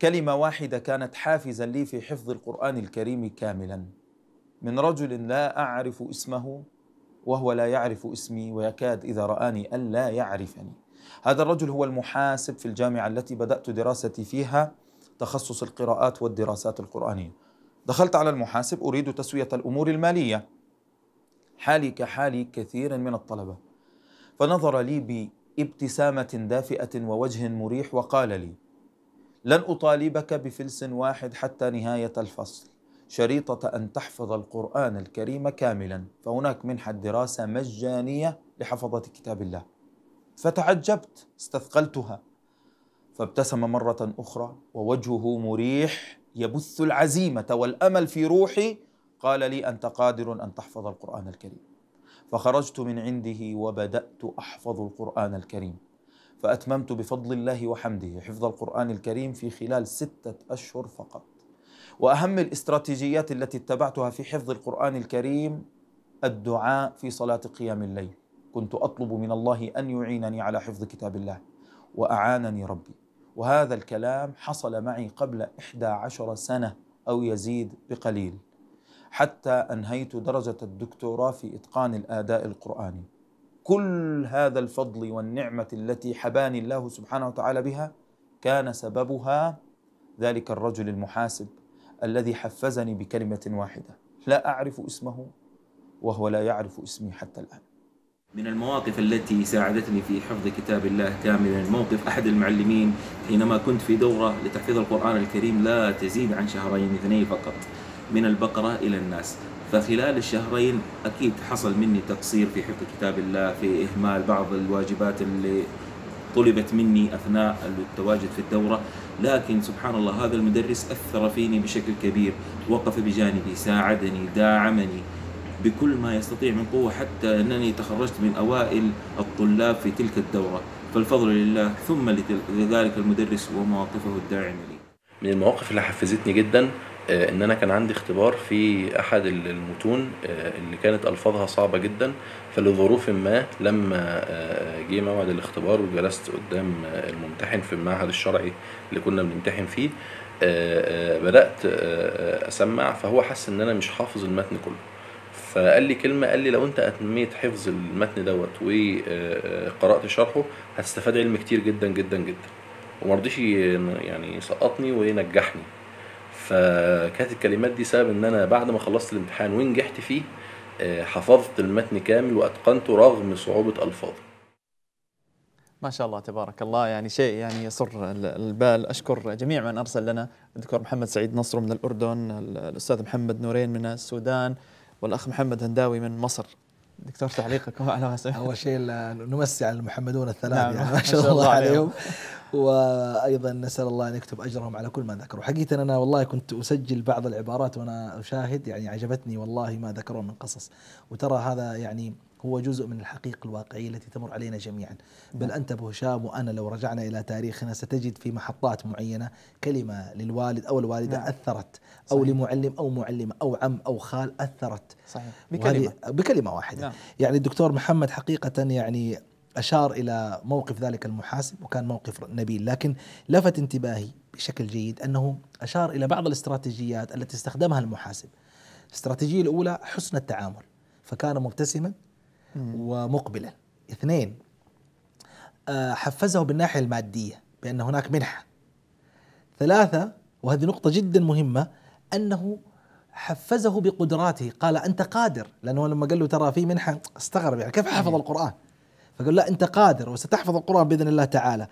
كلمة واحدة كانت حافزا لي في حفظ القرآن الكريم كاملا من رجل لا أعرف اسمه وهو لا يعرف اسمي ويكاد إذا رآني ألا يعرفني. هذا الرجل هو المحاسب في الجامعة التي بدأت دراستي فيها تخصص القراءات والدراسات القرآنية. دخلت على المحاسب أريد تسوية الأمور المالية. حالي كحال كثير من الطلبة. فنظر لي ابتسامه دافئه ووجه مريح وقال لي لن اطالبك بفلس واحد حتى نهايه الفصل شريطه ان تحفظ القران الكريم كاملا فهناك منحه دراسه مجانيه لحفظه كتاب الله فتعجبت استثقلتها فابتسم مره اخرى ووجهه مريح يبث العزيمه والامل في روحي قال لي انت قادر ان تحفظ القران الكريم فخرجت من عنده وبدات احفظ القران الكريم فاتممت بفضل الله وحمده حفظ القران الكريم في خلال سته اشهر فقط واهم الاستراتيجيات التي اتبعتها في حفظ القران الكريم الدعاء في صلاه قيام الليل كنت اطلب من الله ان يعينني على حفظ كتاب الله واعانني ربي وهذا الكلام حصل معي قبل 11 سنه او يزيد بقليل حتى انهيت درجه الدكتوراه في اتقان الاداء القراني كل هذا الفضل والنعمه التي حباني الله سبحانه وتعالى بها كان سببها ذلك الرجل المحاسب الذي حفزني بكلمه واحده لا اعرف اسمه وهو لا يعرف اسمي حتى الان من المواقف التي ساعدتني في حفظ كتاب الله كاملا موقف أحد المعلمين حينما كنت في دورة لتحفيظ القرآن الكريم لا تزيد عن شهرين اثنين فقط من البقرة إلى الناس فخلال الشهرين أكيد حصل مني تقصير في حفظ كتاب الله في إهمال بعض الواجبات اللي طلبت مني أثناء التواجد في الدورة لكن سبحان الله هذا المدرس أثر فيني بشكل كبير وقف بجانبي ساعدني داعمني بكل ما يستطيع من قوة حتى أنني تخرجت من أوائل الطلاب في تلك الدورة فالفضل لله ثم لذلك المدرس ومواقفه الداعمة لي من المواقف اللي حفزتني جدا آه، ان انا كان عندي اختبار في احد المتون آه، اللي كانت الفاظها صعبه جدا فلظروف ما لما آه، جه موعد الاختبار وجلست قدام الممتحن في المعهد الشرعي اللي كنا بنمتحن فيه بدات اسمع فهو حس ان انا مش حافظ المتن كله فقال لي كلمه قال لي لو انت اتميت حفظ المتن دوت وقرات شرحه هتستفاد علم كتير جدا جدا جدا ومرضيش يعني سقطني ونجحني فكانت الكلمات دي سبب ان انا بعد ما خلصت الامتحان ونجحت فيه آه، حفظت المتن كامل واتقنته رغم صعوبه الفاظه ما شاء الله تبارك الله يعني شيء يعني يسر البال اشكر جميع من ارسل لنا الدكتور محمد سعيد نصر من الاردن الاستاذ محمد نورين من السودان والاخ محمد هنداوي من مصر دكتور تعليقكم على ما سمعت اول شيء نمسي على المحمدون الثلاث نعم يعني ما شاء الله, الله عليهم وايضا نسال الله ان يكتب اجرهم على كل ما ذكروا حقيقه انا والله كنت اسجل بعض العبارات وانا اشاهد يعني عجبتني والله ما ذكروا من قصص وترى هذا يعني هو جزء من الحقيقة الواقعية التي تمر علينا جميعا بل نعم. أنت أبو هشام وأنا لو رجعنا إلى تاريخنا ستجد في محطات معينة كلمة للوالد أو الوالدة نعم. أثرت أو صحيح. لمعلم أو معلمة أو عم أو خال أثرت صحيح بكلمة, بكلمة واحدة نعم. يعني الدكتور محمد حقيقة يعني أشار إلى موقف ذلك المحاسب وكان موقف نبيل لكن لفت انتباهي بشكل جيد أنه أشار إلى بعض الاستراتيجيات التي استخدمها المحاسب الاستراتيجية الأولى حسن التعامل فكان مبتسما ومقبلة اثنين آه، حفزه بالناحية المادية بأن هناك منحة ثلاثة وهذه نقطة جدا مهمة أنه حفزه بقدراته قال أنت قادر لأنه لما قال له ترى في منحة استغرب يعني كيف حفظ القرآن فقال لا أنت قادر وستحفظ القرآن بإذن الله تعالى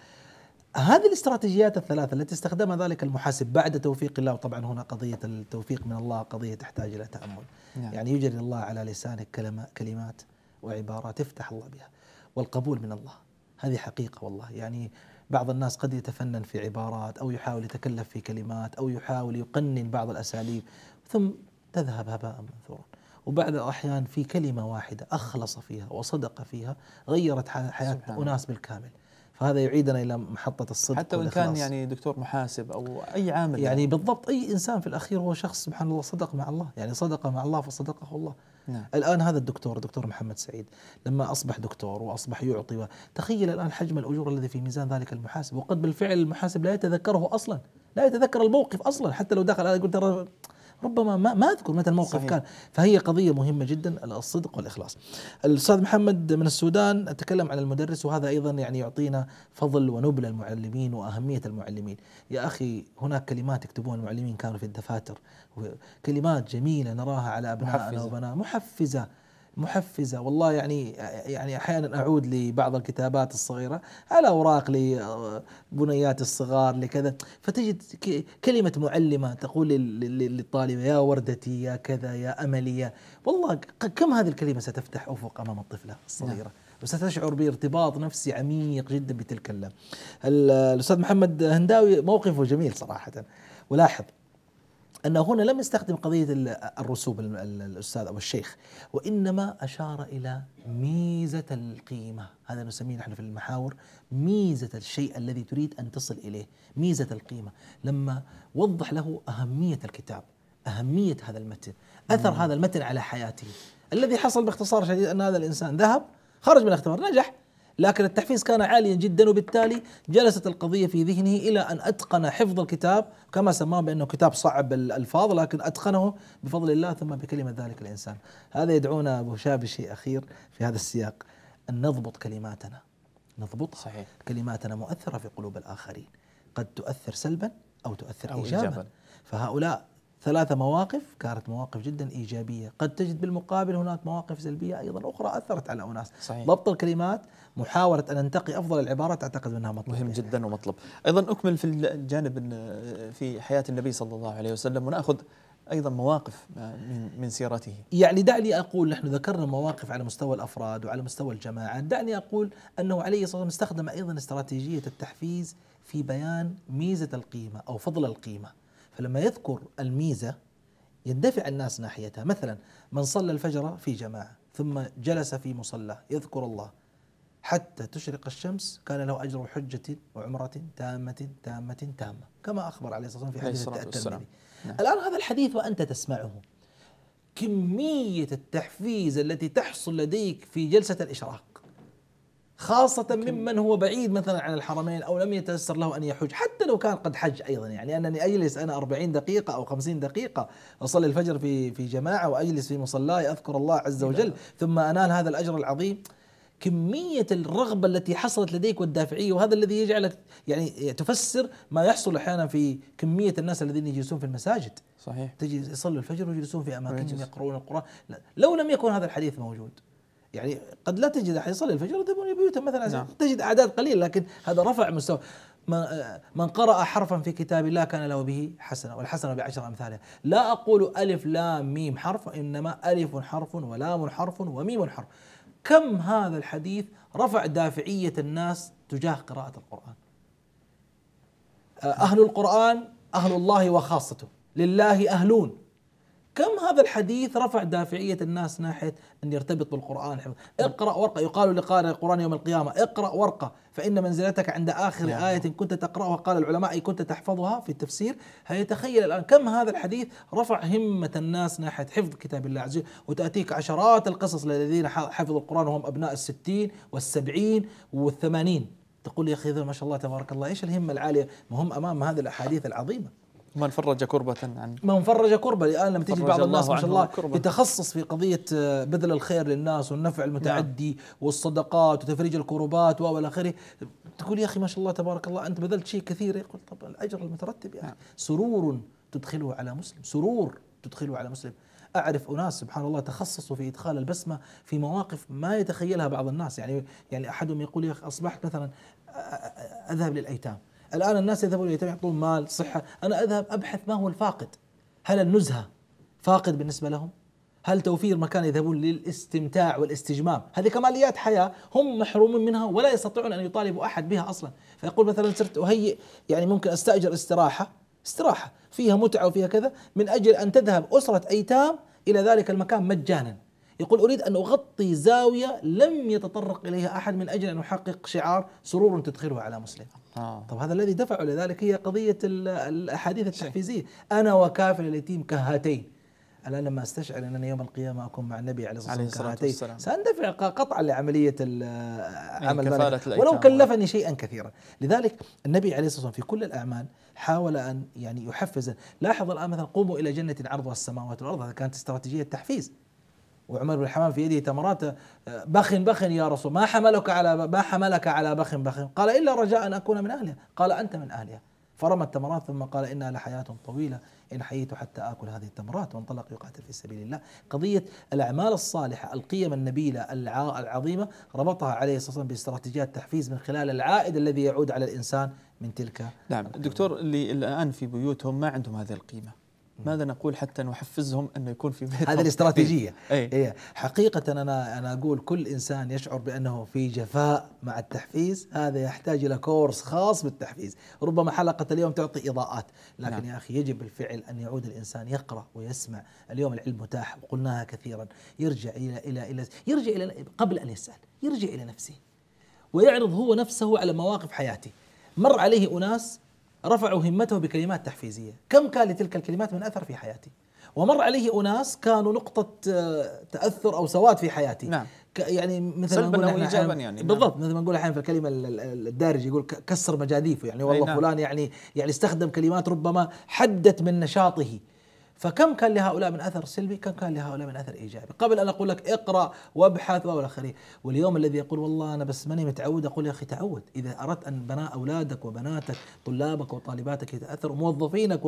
هذه الاستراتيجيات الثلاثة التي استخدمها ذلك المحاسب بعد توفيق الله وطبعا هنا قضية التوفيق من الله قضية تحتاج إلى تأمل نعم. يعني يجري الله على لسانك كلمات وعبارات افتح الله بها والقبول من الله هذه حقيقة والله يعني بعض الناس قد يتفنن في عبارات أو يحاول يتكلف في كلمات أو يحاول يقنن بعض الأساليب ثم تذهب هباء منثورا وبعد الأحيان في كلمة واحدة أخلص فيها وصدق فيها غيرت حياة أناس بالكامل فهذا يعيدنا الى محطه الصدق حتى وان كان يعني دكتور محاسب او اي عامل يعني, يعني بالضبط اي انسان في الاخير هو شخص سبحان الله صدق مع الله يعني صدق مع الله فصدقه الله نعم. الآن هذا الدكتور دكتور محمد سعيد لما أصبح دكتور وأصبح يعطي و... تخيل الآن حجم الأجور الذي في ميزان ذلك المحاسب وقد بالفعل المحاسب لا يتذكره أصلا لا يتذكر الموقف أصلا حتى لو دخل أنا قلت ربما ما, ما أذكر متى الموقف صحيح. كان فهي قضية مهمة جدا الصدق والإخلاص الأستاذ محمد من السودان أتكلم عن المدرس وهذا أيضا يعني يعطينا فضل ونبل المعلمين وأهمية المعلمين يا أخي هناك كلمات يكتبون المعلمين كانوا في الدفاتر كلمات جميلة نراها على أبنائنا وبناتنا محفزة محفزه والله يعني يعني احيانا اعود لبعض الكتابات الصغيره على اوراق لبنيات الصغار لكذا فتجد كلمه معلمه تقول للطالبه يا وردتي يا كذا يا املي يا والله كم هذه الكلمه ستفتح افق امام الطفله الصغيره نعم. وستشعر بارتباط نفسي عميق جدا بتلك الاستاذ محمد هنداوي موقفه جميل صراحه ولاحظ أنه هنا لم يستخدم قضية الرسوب الأستاذ أو الشيخ وإنما أشار إلى ميزة القيمة هذا نسميه نحن في المحاور ميزة الشيء الذي تريد أن تصل إليه ميزة القيمة لما وضح له أهمية الكتاب أهمية هذا المتن أثر هذا المتن على حياته الذي حصل باختصار شديد أن هذا الإنسان ذهب خرج من الاختبار نجح لكن التحفيز كان عاليا جدا وبالتالي جلست القضية في ذهنه إلى أن أتقن حفظ الكتاب كما سماه بأنه كتاب صعب الألفاظ لكن أتقنه بفضل الله ثم بكلمة ذلك الإنسان هذا يدعونا أبو شاب شيء أخير في هذا السياق أن نضبط كلماتنا نضبط صحيح كلماتنا مؤثرة في قلوب الآخرين قد تؤثر سلبا أو تؤثر أو إيجابا, إيجاباً. فهؤلاء ثلاثة مواقف كانت مواقف جدا إيجابية قد تجد بالمقابل هناك مواقف سلبية أيضا أخرى أثرت على أناس صحيح. ضبط الكلمات محاولة أن أنتقي أفضل العبارات أعتقد أنها مطلوب مهم جدا ومطلب أيضا أكمل في الجانب آه، في حياة النبي صلى الله عليه وسلم ونأخذ ايضا مواقف آه، من من سيرته. يعني دعني اقول نحن ذكرنا مواقف على مستوى الافراد وعلى مستوى الجماعات، دعني اقول انه عليه الصلاه والسلام استخدم ايضا استراتيجيه التحفيز في بيان ميزه القيمه او فضل القيمه. فلما يذكر الميزة يندفع الناس ناحيتها مثلا من صلى الفجر في جماعة ثم جلس في مصلاه يذكر الله حتى تشرق الشمس كان له أجر حجة وعمرة تامة تامة تامة كما أخبر عليه الصلاة والسلام في حديث التأتم نعم. الآن هذا الحديث وأنت تسمعه كمية التحفيز التي تحصل لديك في جلسة الإشراق خاصة ممن هو بعيد مثلا عن الحرمين أو لم يتيسر له أن يحج حتى لو كان قد حج أيضا يعني أنني أجلس أنا 40 دقيقة أو 50 دقيقة أصلي الفجر في في جماعة وأجلس في مصلاي أذكر الله عز وجل ثم أنال هذا الأجر العظيم كمية الرغبة التي حصلت لديك والدافعية وهذا الذي يجعلك يعني تفسر ما يحصل أحيانا في كمية الناس الذين يجلسون في المساجد صحيح تجي يصلوا الفجر ويجلسون في أماكنهم يقرؤون القرآن لو لم يكن هذا الحديث موجود يعني قد لا تجد احد يصلي الفجر يذهبون الى بيوتهم مثلا نعم. تجد اعداد قليله لكن هذا رفع مستوى آه، من قرأ حرفا في كتاب الله كان له به حسنة والحسنة بعشر أمثالها لا أقول ألف لام ميم حرف إنما ألف حرف ولام حرف وميم حرف كم هذا الحديث رفع دافعية الناس تجاه قراءة القرآن آه، أهل القرآن أهل الله وخاصته لله أهلون كم هذا الحديث رفع دافعية الناس ناحية أن يرتبط بالقرآن حفظ اقرأ ورقة يقال لقارئ القرآن يوم القيامة اقرأ ورقة فإن منزلتك عند آخر يعني آية كنت تقرأها قال العلماء إن كنت تحفظها في التفسير هيتخيل الآن كم هذا الحديث رفع همة الناس ناحية حفظ كتاب الله عز وجل وتأتيك عشرات القصص للذين حفظوا القرآن وهم أبناء الستين والسبعين والثمانين تقول يا أخي ما شاء الله تبارك الله إيش الهمة العالية مهم أمام هذه الأحاديث العظيمة من فرج كربة عن من فرج كربة الآن لما تجي بعض الناس ما شاء الله يتخصص في قضية آه، بذل الخير للناس والنفع المتعدي نعم. والصدقات وتفريج الكربات وإلى آخره تقول يا أخي ما شاء الله تبارك الله أنت بذلت شيء كثير يقول طب الأجر المترتب يا أخي نعم. سرور تدخله على مسلم سرور تدخله على مسلم أعرف أناس سبحان الله تخصصوا في إدخال البسمة في مواقف ما يتخيلها بعض الناس يعني يعني أحدهم يقول يا أخي أصبحت مثلا آه، آه، أذهب للأيتام الآن الناس يذهبون إلى يعطون مال صحة أنا أذهب أبحث ما هو الفاقد هل النزهة فاقد بالنسبة لهم هل توفير مكان يذهبون للاستمتاع والاستجمام هذه كماليات حياة هم محرومون منها ولا يستطيعون أن يطالبوا أحد بها أصلا فيقول مثلا صرت أهيئ يعني ممكن أستأجر استراحة استراحة فيها متعة وفيها كذا من أجل أن تذهب أسرة أيتام إلى ذلك المكان مجانا يقول أريد أن أغطي زاوية لم يتطرق إليها أحد من أجل أن أحقق شعار سرور تدخله على مسلم آه. طب هذا الذي دفعه لذلك هي قضية الأحاديث التحفيزية أنا وكافل اليتيم كهاتين الان لما استشعر انني يوم القيامه اكون مع النبي عليه الصلاه والسلام ساندفع قطعا لعمليه يعني عمل ذلك ولو كلفني شيئا كثيرا، لذلك النبي عليه الصلاه والسلام في كل الاعمال حاول ان يعني يحفز لاحظ الان مثلا قوموا الى جنه عرضها السماوات والارض هذا كانت استراتيجيه تحفيز وعمر بن الحمام في يده تمرات بخ بخ يا رسول ما حملك على ما حملك على بخ بخ قال إلا رجاء أن أكون من أهلها قال أنت من أهلها فرمى التمرات ثم قال إنها لحياة طويلة إن حييت حتى آكل هذه التمرات وانطلق يقاتل في سبيل الله قضية الأعمال الصالحة القيم النبيلة العظيمة ربطها عليه الصلاة والسلام باستراتيجيات تحفيز من خلال العائد الذي يعود على الإنسان من تلك نعم الدكتور دكتور اللي الآن في بيوتهم ما عندهم هذه القيمة ماذا نقول حتى نحفزهم انه يكون في بيت هذه الاستراتيجيه أي. إيه. حقيقه انا انا اقول كل انسان يشعر بانه في جفاء مع التحفيز هذا يحتاج الى كورس خاص بالتحفيز ربما حلقه اليوم تعطي اضاءات لكن نعم. يا اخي يجب بالفعل ان يعود الانسان يقرا ويسمع اليوم العلم متاح وقلناها كثيرا يرجع الى الى الى يرجع الى قبل ان يسال يرجع الى نفسه ويعرض هو نفسه على مواقف حياته مر عليه اناس رفعوا همته بكلمات تحفيزية كم كان لتلك الكلمات من أثر في حياتي ومر عليه أناس كانوا نقطة آه، تأثر أو سواد في حياتي نعم. يعني مثل سلبا او ايجابا يعني, يعني، نعم. نعم. بالضبط نعم. مثل ما نقول احيانا في الكلمه الدارج يقول كسر مجاديفه يعني والله نعم. فلان يعني يعني استخدم كلمات ربما حدت من نشاطه فكم كان لهؤلاء من اثر سلبي كم كان لهؤلاء من اثر ايجابي قبل ان اقول لك اقرا وابحث والى اخره واليوم الذي يقول والله انا بس ماني متعود اقول يا اخي تعود اذا اردت ان بناء اولادك وبناتك طلابك وطالباتك يتاثروا موظفينك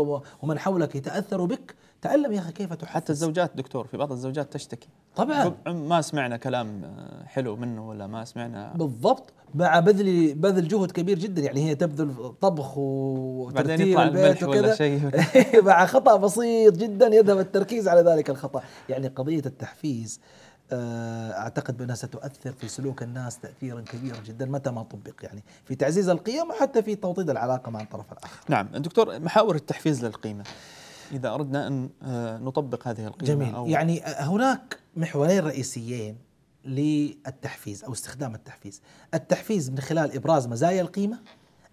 ومن حولك يتاثروا بك تعلم يا اخي كيف حتى الزوجات دكتور في بعض الزوجات تشتكي طبعا ما سمعنا كلام حلو منه ولا ما سمعنا بالضبط مع بذل بذل جهد كبير جدا يعني هي تبذل طبخ وترتيب البيت وكذا *laughs* مع خطا بسيط جدا يذهب التركيز على ذلك الخطا يعني قضيه التحفيز آه، اعتقد بانها ستؤثر في سلوك الناس تاثيرا كبيرا جدا متى ما طبق يعني في تعزيز القيم وحتى في توطيد العلاقه مع الطرف الاخر نعم دكتور محاور التحفيز للقيمه إذا أردنا أن آه، نطبق هذه القيمة جميل أو يعني آه، هناك محورين رئيسيين للتحفيز أو استخدام التحفيز التحفيز من خلال إبراز مزايا القيمة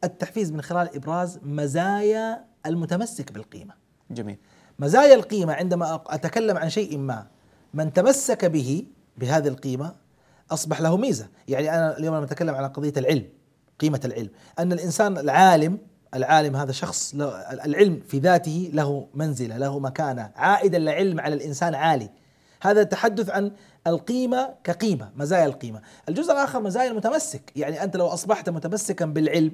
التحفيز من خلال إبراز مزايا المتمسك بالقيمة جميل مزايا القيمة عندما أتكلم عن شيء ما من تمسك به بهذه القيمة أصبح له ميزة يعني أنا اليوم أنا أتكلم عن قضية العلم قيمة العلم أن الإنسان العالم العالم هذا شخص العلم في ذاته له منزله له مكانه عائد العلم على الانسان عالي هذا تحدث عن القيمه كقيمه مزايا القيمه الجزء الاخر مزايا المتمسك يعني انت لو اصبحت متمسكا بالعلم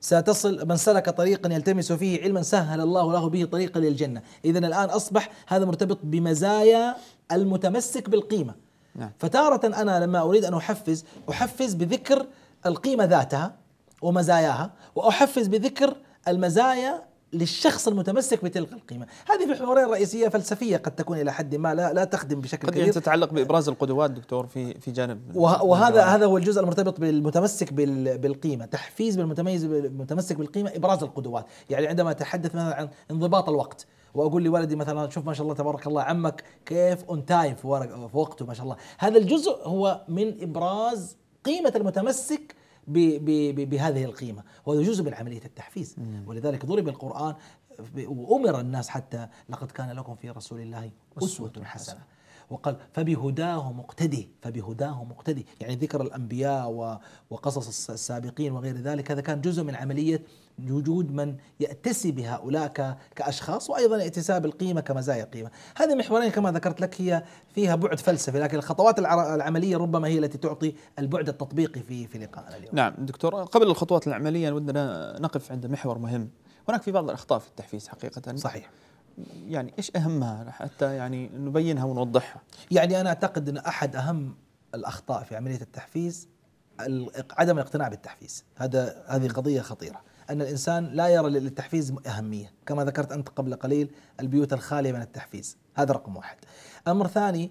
ستصل من سلك طريقا يلتمس فيه علما سهل الله له به طريقا للجنه اذا الان اصبح هذا مرتبط بمزايا المتمسك بالقيمه نعم. فتاره انا لما اريد ان احفز احفز بذكر القيمه ذاتها ومزاياها واحفز بذكر المزايا للشخص المتمسك بتلك القيمة هذه في حوارين رئيسية فلسفية قد تكون إلى حد ما لا, لا تخدم بشكل قد كبير تتعلق بإبراز القدوات دكتور في في جانب وه وهذا هذا هو الجزء المرتبط بالمتمسك بالقيمة تحفيز بالمتميز بالمتمسك بالقيمة إبراز القدوات يعني عندما أتحدث مثلا عن انضباط الوقت واقول لولدي مثلا شوف ما شاء الله تبارك الله عمك كيف اون تايم في وقته ما شاء الله هذا الجزء هو من ابراز قيمه المتمسك بهذه القيمة وهذا جزء من عملية التحفيز ولذلك ضرب القرآن وأمر الناس حتى لقد كان لكم في رسول الله أسوة حسنة وقال فبهداه مقتدي فبهداه مقتدي يعني ذكر الأنبياء وقصص السابقين وغير ذلك هذا كان جزء من عملية وجود من يأتسي بهؤلاء كأشخاص وأيضا اكتساب القيمة كمزايا القيمة هذه محورين كما ذكرت لك هي فيها بعد فلسفي لكن الخطوات العملية ربما هي التي تعطي البعد التطبيقي في في لقاءنا اليوم نعم دكتور قبل الخطوات العملية ودنا نقف عند محور مهم هناك في بعض الأخطاء في التحفيز حقيقة صحيح يعني ايش اهمها حتى يعني نبينها ونوضحها يعني انا اعتقد ان احد اهم الاخطاء في عمليه التحفيز عدم الاقتناع بالتحفيز هذا هذه قضيه خطيره ان الانسان لا يرى للتحفيز اهميه كما ذكرت انت قبل قليل البيوت الخاليه من التحفيز هذا رقم واحد امر ثاني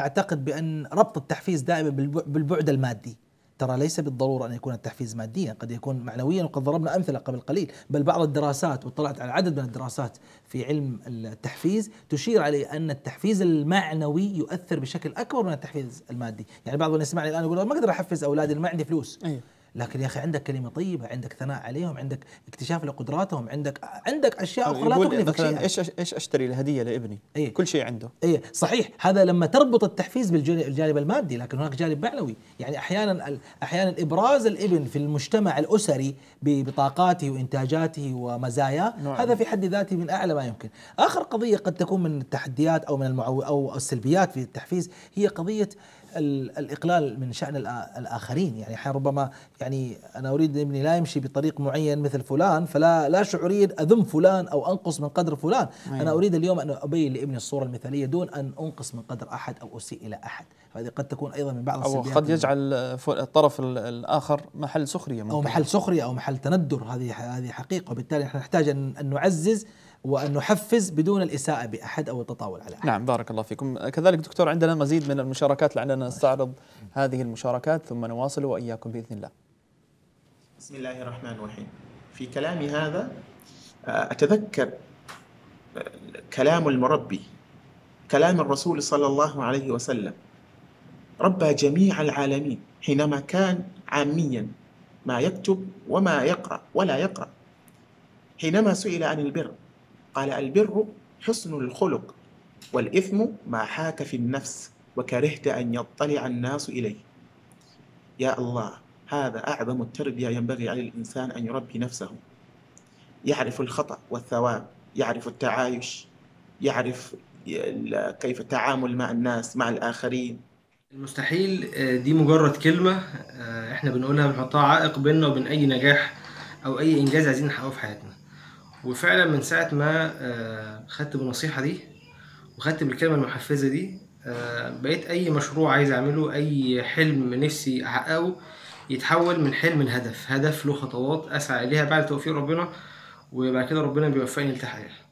اعتقد بان ربط التحفيز دائما بالبعد المادي ترى ليس بالضرورة أن يكون التحفيز ماديا قد يكون معنويا وقد ضربنا أمثلة قبل قليل بل بعض الدراسات واطلعت على عدد من الدراسات في علم التحفيز تشير على أن التحفيز المعنوي يؤثر بشكل أكبر من التحفيز المادي يعني بعض الناس يسمعني الآن يقول ما أقدر أحفز أولادي ما عندي فلوس أيه. لكن يا اخي عندك كلمه طيبه عندك ثناء عليهم عندك اكتشاف لقدراتهم عندك عندك اشياء اخرى لا طيب، تكلفك شيئا ايش ايش اشتري الهديه لابني إيه؟ كل شيء عنده اي صحيح هذا لما تربط التحفيز بالجانب المادي لكن هناك جانب معنوي يعني احيانا احيانا ابراز الابن في المجتمع الاسري بطاقاته وانتاجاته ومزاياه نعم. هذا في حد ذاته من اعلى ما يمكن اخر قضيه قد تكون من التحديات او من المعو او السلبيات في التحفيز هي قضيه الاقلال من شان الاخرين يعني ربما يعني انا اريد ابني لا يمشي بطريق معين مثل فلان فلا لا شعوريا اذم فلان او انقص من قدر فلان أيوة. انا اريد اليوم ان ابين لابني الصوره المثاليه دون ان انقص من قدر احد او اسيء الى احد هذه قد تكون ايضا من بعض السلبيات قد يجعل الطرف الاخر محل سخريه او محل سخريه او محل تندر هذه هذه حقيقه وبالتالي نحن نحتاج ان نعزز وأن نحفز بدون الإساءة بأحد أو التطاول على أحد نعم بارك الله فيكم كذلك دكتور عندنا مزيد من المشاركات لعلنا نستعرض هذه المشاركات ثم نواصل وإياكم بإذن الله بسم الله الرحمن الرحيم في كلامي هذا آه، أتذكر آه، كلام المربي كلام الرسول صلى الله عليه وسلم ربى جميع العالمين حينما كان عاميا ما يكتب وما يقرأ ولا يقرأ حينما سئل عن البر قال البر حسن الخلق والإثم ما حاك في النفس وكرهت أن يطلع الناس إليه يا الله هذا أعظم التربية ينبغي على الإنسان أن يربي نفسه يعرف الخطأ والثواب يعرف التعايش يعرف كيف التعامل مع الناس مع الآخرين المستحيل آه، دي مجرد كلمة آه، احنا بنقولها بنحطها عائق بيننا وبين أي نجاح أو أي إنجاز عايزين نحققه في حياتنا وفعلا من ساعة ما آه، خدت بالنصيحة دي وخدت بالكلمة المحفزة دي آه، بقيت أي مشروع عايز أعمله أي حلم نفسي أحققه يتحول من حلم لهدف هدف له خطوات أسعى إليها بعد توفيق ربنا وبعد كده ربنا بيوفقني لتحقيقها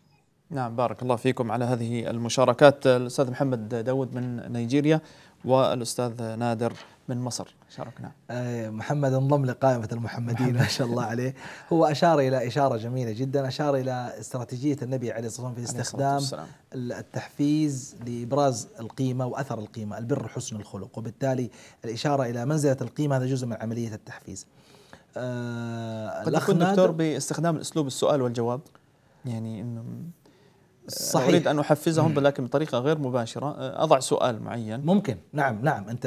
نعم بارك الله فيكم على هذه المشاركات الأستاذ محمد داود من نيجيريا والأستاذ نادر من مصر شاركنا نعم. آه، محمد انضم لقائمة المحمدين ما شاء الله عليه هو أشار إلى إشارة جميلة جدا أشار إلى استراتيجية النبي عليه الصلاة والسلام في استخدام التحفيز لإبراز القيمة وأثر القيمة البر حسن الخلق وبالتالي الإشارة إلى منزلة القيمة هذا جزء من عملية التحفيز آه قد يكون دكتور باستخدام الأسلوب السؤال والجواب يعني انه صحيح اريد ان احفزهم لكن بطريقه غير مباشره أه، اضع سؤال معين ممكن نعم نعم انت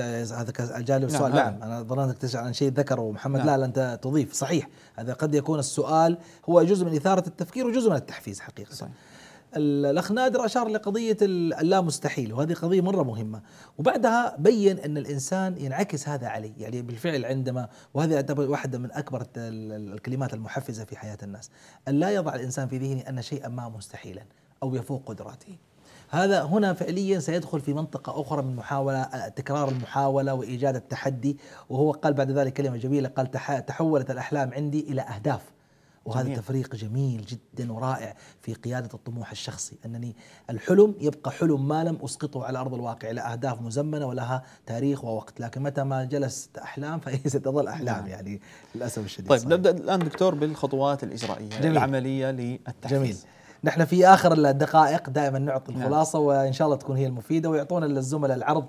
هذا جالب السؤال نعم, نعم. انا انك تسال عن شيء ذكره محمد نعم. لا, لا انت تضيف صحيح هذا قد يكون السؤال هو جزء من اثاره التفكير وجزء من التحفيز حقيقه صحيح. الاخ نادر اشار لقضيه اللا مستحيل وهذه قضيه مره مهمه وبعدها بين ان الانسان ينعكس هذا عليه يعني بالفعل عندما وهذه واحده من اكبر الكلمات المحفزه في حياه الناس ان لا يضع الانسان في ذهنه ان شيئا ما مستحيلا أو يفوق قدراته هذا هنا فعليا سيدخل في منطقة أخرى من محاولة آه، تكرار المحاولة وإيجاد التحدي وهو قال بعد ذلك كلمة جميلة قال تحولت الأحلام عندي إلى أهداف وهذا جميل. تفريق جميل جدا ورائع في قيادة الطموح الشخصي أنني الحلم يبقى حلم ما لم أسقطه على أرض الواقع إلى أهداف مزمنة ولها تاريخ ووقت لكن متى ما جلست أحلام فهي *laughs* ستظل أحلام نعم. يعني للأسف الشديد طيب صحيح. نبدأ الآن دكتور بالخطوات الإجرائية جميل. العملية للتحفيز جميل نحن في اخر الدقائق دائما نعطي نعم. الخلاصه وان شاء الله تكون هي المفيده ويعطونا للزملاء العرض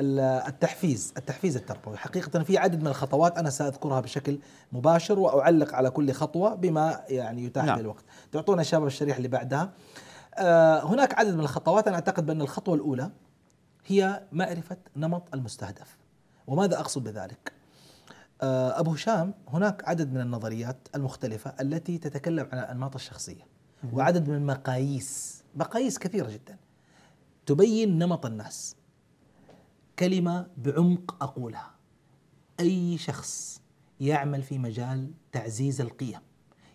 التحفيز التحفيز التربوي حقيقة في عدد من الخطوات أنا سأذكرها بشكل مباشر وأعلق على كل خطوة بما يعني يتاح نعم. الوقت تعطونا شباب الشريح اللي بعدها آه، هناك عدد من الخطوات أنا أعتقد بأن الخطوة الأولى هي معرفة نمط المستهدف وماذا أقصد بذلك آه، أبو هشام هناك عدد من النظريات المختلفة التي تتكلم عن الأنماط الشخصية وعدد من المقاييس مقاييس كثيرة جدا تبين نمط الناس كلمة بعمق أقولها أي شخص يعمل في مجال تعزيز القيم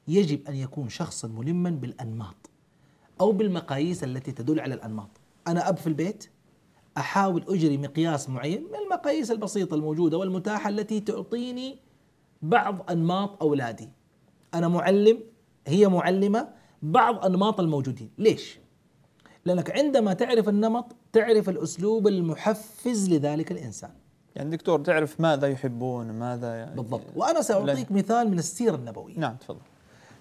يجب أن يكون شخصا ملما بالأنماط أو بالمقاييس التي تدل على الأنماط أنا أب في البيت أحاول أجري مقياس معين من المقاييس البسيطة الموجودة والمتاحة التي تعطيني بعض أنماط أولادي أنا معلم هي معلمة بعض أنماط الموجودين ليش؟ لأنك عندما تعرف النمط تعرف الأسلوب المحفز لذلك الإنسان يعني دكتور تعرف ماذا يحبون ماذا يعني بالضبط وأنا سأعطيك مثال من السيرة النبوية نعم تفضل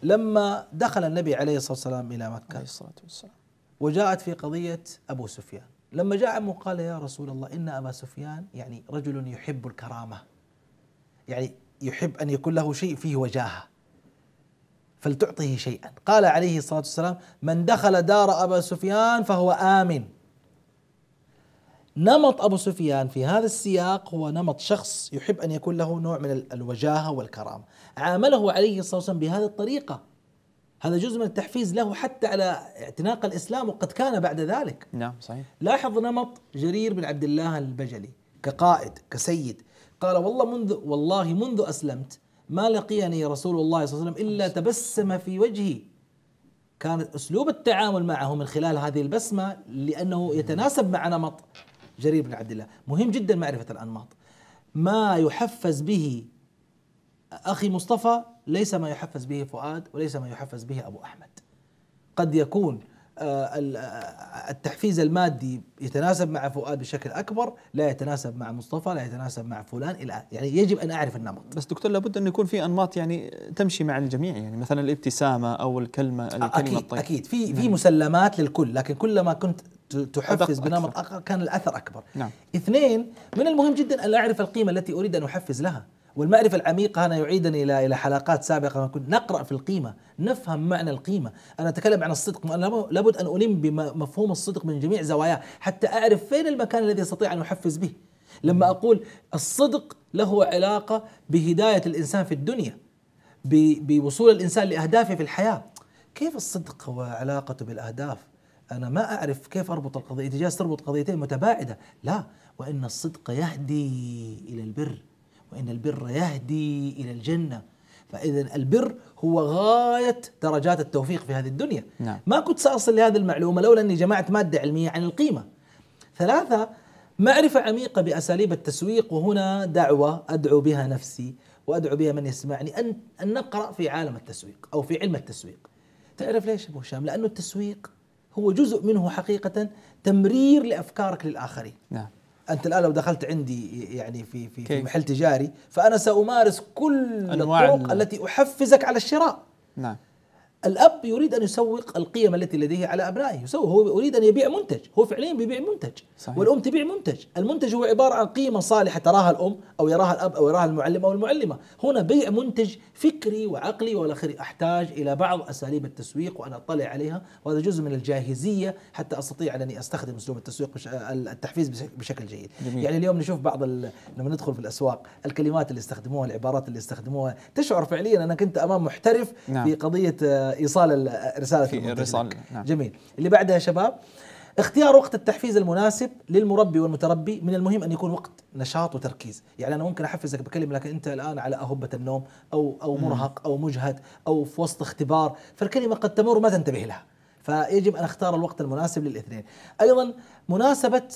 لما دخل النبي عليه الصلاة والسلام إلى مكة عليه الصلاة والسلام وجاءت في قضية أبو سفيان لما جاء عمه قال يا رسول الله إن أبا سفيان يعني رجل يحب الكرامة يعني يحب أن يكون له شيء فيه وجاهة فلتعطه شيئا قال عليه الصلاة والسلام من دخل دار أبا سفيان فهو آمن نمط أبو سفيان في هذا السياق هو نمط شخص يحب أن يكون له نوع من الوجاهة والكرامة عامله عليه الصلاة والسلام بهذه الطريقة هذا جزء من التحفيز له حتى على اعتناق الإسلام وقد كان بعد ذلك نعم صحيح لاحظ نمط جرير بن عبد الله البجلي كقائد كسيد قال والله منذ والله منذ أسلمت ما لقيني رسول الله صلى الله عليه وسلم إلا تبسم في وجهي كان أسلوب التعامل معه من خلال هذه البسمة لأنه يتناسب مع نمط جرير بن عبد الله مهم جدا معرفة الأنماط ما يحفز به أخي مصطفى ليس ما يحفز به فؤاد وليس ما يحفز به أبو أحمد قد يكون آه، آه، التحفيز المادي يتناسب مع فؤاد بشكل اكبر، لا يتناسب مع مصطفى، لا يتناسب مع فلان الى يعني يجب ان اعرف النمط. بس دكتور لابد ان يكون في انماط يعني تمشي مع الجميع يعني مثلا الابتسامه او الكلمه آه، الكلمه أكيد الطيبه. اكيد في في نعم. مسلمات للكل، لكن كلما كنت تحفز بنمط اخر كان الاثر اكبر. نعم. اثنين من المهم جدا ان اعرف القيمه التي اريد ان احفز لها. والمعرفة العميقة أنا يعيدني إلى إلى حلقات سابقة كنت نقرأ في القيمة نفهم معنى القيمة أنا أتكلم عن الصدق أنا لابد أن ألم بمفهوم الصدق من جميع زواياه حتى أعرف فين المكان الذي أستطيع أن أحفز به لما أقول الصدق له علاقة بهداية الإنسان في الدنيا بوصول الإنسان لأهدافه في الحياة كيف الصدق وعلاقته بالأهداف أنا ما أعرف كيف أربط القضية تجاز تربط قضيتين متباعدة لا وإن الصدق يهدي إلى البر وإن البر يهدي إلى الجنة فإذا البر هو غاية درجات التوفيق في هذه الدنيا نعم. ما كنت سأصل لهذه المعلومة لولا أني جمعت مادة علمية عن القيمة ثلاثة معرفة عميقة بأساليب التسويق وهنا دعوة أدعو بها نفسي وأدعو بها من يسمعني أن, أن نقرأ في عالم التسويق أو في علم التسويق تعرف ليش أبو هشام لأنه التسويق هو جزء منه حقيقة تمرير لأفكارك للآخرين نعم. انت الان لو دخلت عندي يعني في في, في محل تجاري فانا سامارس كل الطرق التي احفزك على الشراء نعم الاب يريد ان يسوق القيم التي لديه على ابنائه يسوق هو يريد ان يبيع منتج هو فعليا بيبيع منتج صحيح. والام تبيع منتج المنتج هو عباره عن قيمه صالحه تراها الام او يراها الاب او يراها المعلم او المعلمه هنا بيع منتج فكري وعقلي والى اخره احتاج الى بعض اساليب التسويق وانا اطلع عليها وهذا جزء من الجاهزيه حتى استطيع انني استخدم اسلوب التسويق التحفيز بشكل جيد جميل. يعني اليوم نشوف بعض ال... لما ندخل في الاسواق الكلمات اللي يستخدموها العبارات اللي يستخدموها تشعر فعليا انك انت امام محترف نعم. في قضيه ايصال رساله في الرسالة نعم. جميل اللي بعدها يا شباب اختيار وقت التحفيز المناسب للمربي والمتربي من المهم ان يكون وقت نشاط وتركيز يعني انا ممكن احفزك بكلمه لكن انت الان على اهبه النوم او او مرهق او مجهد او في وسط اختبار فالكلمه قد تمر وما تنتبه لها فيجب ان اختار الوقت المناسب للاثنين ايضا مناسبه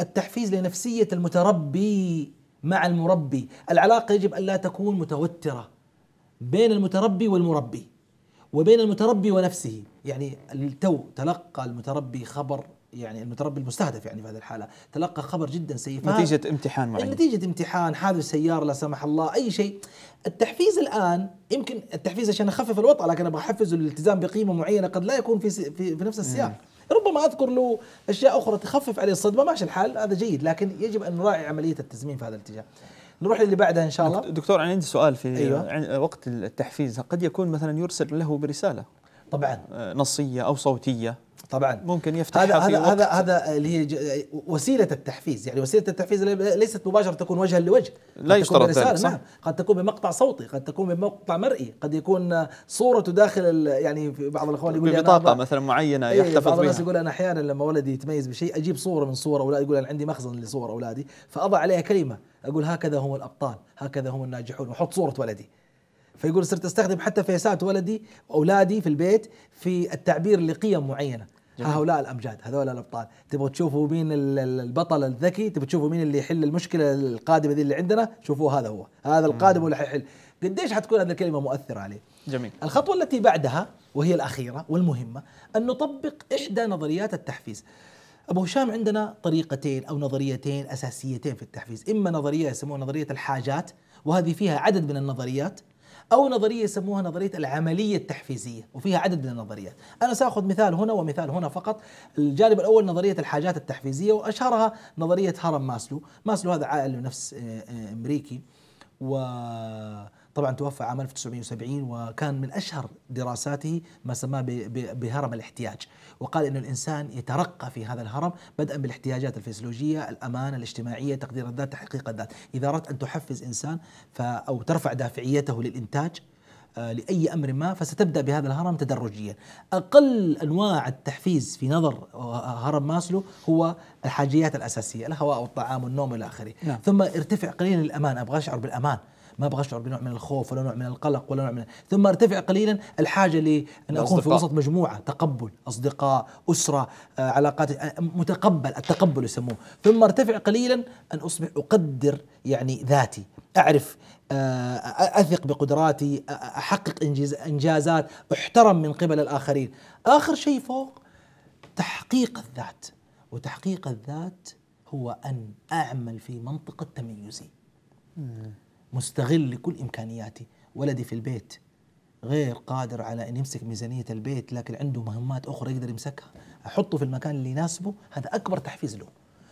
التحفيز لنفسيه المتربي مع المربي العلاقه يجب ان لا تكون متوتره بين المتربي والمربي وبين المتربي ونفسه يعني التو تلقى المتربي خبر يعني المتربي المستهدف يعني في هذه الحاله تلقى خبر جدا سيء نتيجه امتحان معين نتيجه امتحان حادث سياره لا سمح الله اي شيء التحفيز الان يمكن التحفيز عشان اخفف الوطأة لكن ابغى احفزه للالتزام بقيمه معينه قد لا يكون في في, في نفس السياق ربما اذكر له اشياء اخرى تخفف عليه الصدمه ماشي الحال هذا جيد لكن يجب ان نراعي عمليه التزمين في هذا الاتجاه نروح للي بعدها ان شاء الله دكتور انا عندي سؤال في أيوة. وقت التحفيز قد يكون مثلا يرسل له برساله طبعا آه، نصيه او صوتيه طبعا ممكن يفتح هذا هذا, هذا هذا اللي هي وسيله التحفيز يعني وسيله التحفيز ليست مباشره تكون وجها لوجه لا يشترط ذلك نعم قد تكون بمقطع صوتي قد تكون بمقطع مرئي قد يكون صورته داخل يعني في بعض الاخوان يقول ببطاقه مثلا معينه إيه، يحتفظ بها بعض الناس يقول انا احيانا لما ولدي يتميز بشيء اجيب صوره من صور اولادي يقول انا عندي مخزن لصور اولادي فاضع عليها كلمه اقول هكذا هم الابطال هكذا هم الناجحون واحط صوره ولدي فيقول صرت استخدم حتى فيسات ولدي واولادي في البيت في التعبير لقيم معينه جميل. هؤلاء الامجاد هذول الابطال تبغوا تشوفوا مين البطل الذكي تبغوا تشوفوا مين اللي يحل المشكله القادمه ذي اللي عندنا شوفوا هذا هو هذا القادم اللي حيحل قديش حتكون هذه الكلمه مؤثره عليه جميل الخطوه التي بعدها وهي الاخيره والمهمه ان نطبق احدى نظريات التحفيز ابو هشام عندنا طريقتين او نظريتين اساسيتين في التحفيز اما نظريه يسموها نظريه الحاجات وهذه فيها عدد من النظريات أو نظرية يسموها نظرية العملية التحفيزية وفيها عدد من النظريات أنا سأخذ مثال هنا ومثال هنا فقط الجانب الأول نظرية الحاجات التحفيزية وأشهرها نظرية هرم ماسلو ماسلو هذا عالم نفس آه، آه، أمريكي و طبعا توفى عام 1970 وكان من اشهر دراساته ما سماه بهرم الاحتياج، وقال ان الانسان يترقى في هذا الهرم بدءا بالاحتياجات الفسيولوجيه، الامانه الاجتماعيه، تقدير الذات، تحقيق الذات، اذا اردت ان تحفز انسان او ترفع دافعيته للانتاج آه، لأي أمر ما فستبدأ بهذا الهرم تدرجيا أقل أنواع التحفيز في نظر آه، هرم ماسلو هو الحاجيات الأساسية الهواء والطعام والنوم إلى آخره نعم. ثم ارتفع قليلا للأمان أبغى أشعر بالأمان ما ابغى اشعر بنوع من الخوف ولا نوع من القلق ولا نوع من ثم ارتفع قليلا الحاجه لان اكون في وسط مجموعه تقبل اصدقاء اسره آه، علاقات آه، متقبل التقبل يسموه ثم ارتفع قليلا ان اصبح اقدر يعني ذاتي اعرف آه، اثق بقدراتي احقق انجازات احترم من قبل الاخرين اخر شيء فوق تحقيق الذات وتحقيق الذات هو ان اعمل في منطقه تميزي مستغل كل إمكانياتي ولدي في البيت غير قادر على أن يمسك ميزانية البيت لكن عنده مهمات أخرى يقدر يمسكها أحطه في المكان اللي يناسبه هذا أكبر تحفيز له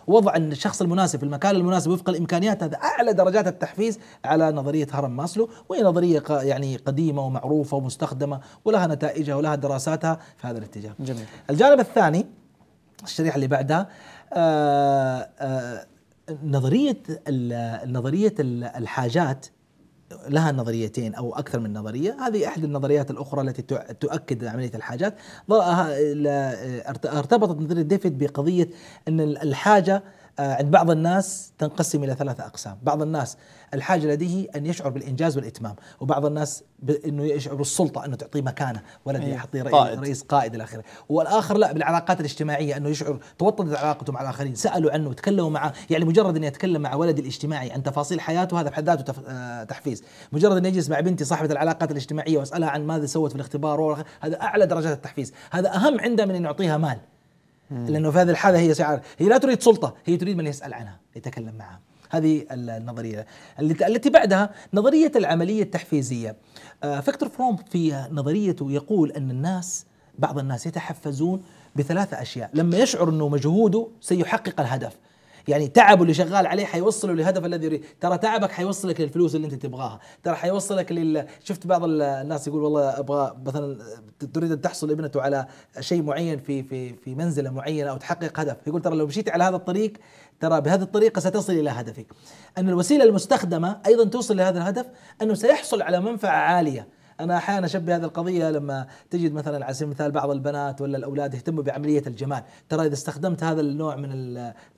وضع الشخص المناسب في المكان المناسب وفق الامكانيات هذا اعلى درجات التحفيز على نظريه هرم ماسلو وهي نظريه يعني قديمه ومعروفه ومستخدمه ولها نتائجها ولها دراساتها في هذا الاتجاه. جميل. الجانب الثاني الشريحه اللي بعدها آآ آه، آآ آه، نظريه نظريه الحاجات لها نظريتين او اكثر من نظريه، هذه احد النظريات الاخرى التي تؤكد عمليه الحاجات، ارتبطت نظريه ديفيد بقضيه ان الحاجه آه، عند بعض الناس تنقسم الى ثلاثه اقسام، بعض الناس الحاجه لديه ان يشعر بالانجاز والاتمام، وبعض الناس انه يشعر بالسلطه انه تعطيه مكانه، ولدي إيه، يحطي رئيس, قائد, رئيس قائد الى اخره، والاخر لا بالعلاقات الاجتماعيه انه يشعر توطدت علاقته مع الاخرين، سالوا عنه تكلموا معه، يعني مجرد اني اتكلم مع ولدي الاجتماعي عن تفاصيل حياته هذا بحد ذاته آه، تحفيز، مجرد اني اجلس مع بنتي صاحبه العلاقات الاجتماعيه واسالها عن ماذا سوت في الاختبار هذا اعلى درجات التحفيز، هذا اهم عنده من ان يعطيها مال. لانه في هذه الحاله هي سعر هي لا تريد سلطه هي تريد من يسال عنها يتكلم معها هذه النظريه التي بعدها نظريه العمليه التحفيزيه آه، فيكتور فروم في نظريته يقول ان الناس بعض الناس يتحفزون بثلاثه اشياء لما يشعر انه مجهوده سيحقق الهدف يعني تعبه اللي شغال عليه حيوصله للهدف الذي يريد ترى تعبك حيوصلك للفلوس اللي انت تبغاها ترى حيوصلك لل شفت بعض الناس يقول والله ابغى مثلا تريد ان تحصل ابنته على شيء معين في في في منزله معينه او تحقق هدف يقول ترى لو مشيت على هذا الطريق ترى بهذه الطريقه ستصل الى هدفك ان الوسيله المستخدمه ايضا توصل لهذا الهدف انه سيحصل على منفعه عاليه انا احيانا اشبه هذه القضيه لما تجد مثلا على سبيل المثال بعض البنات ولا الاولاد يهتموا بعمليه الجمال ترى اذا استخدمت هذا النوع من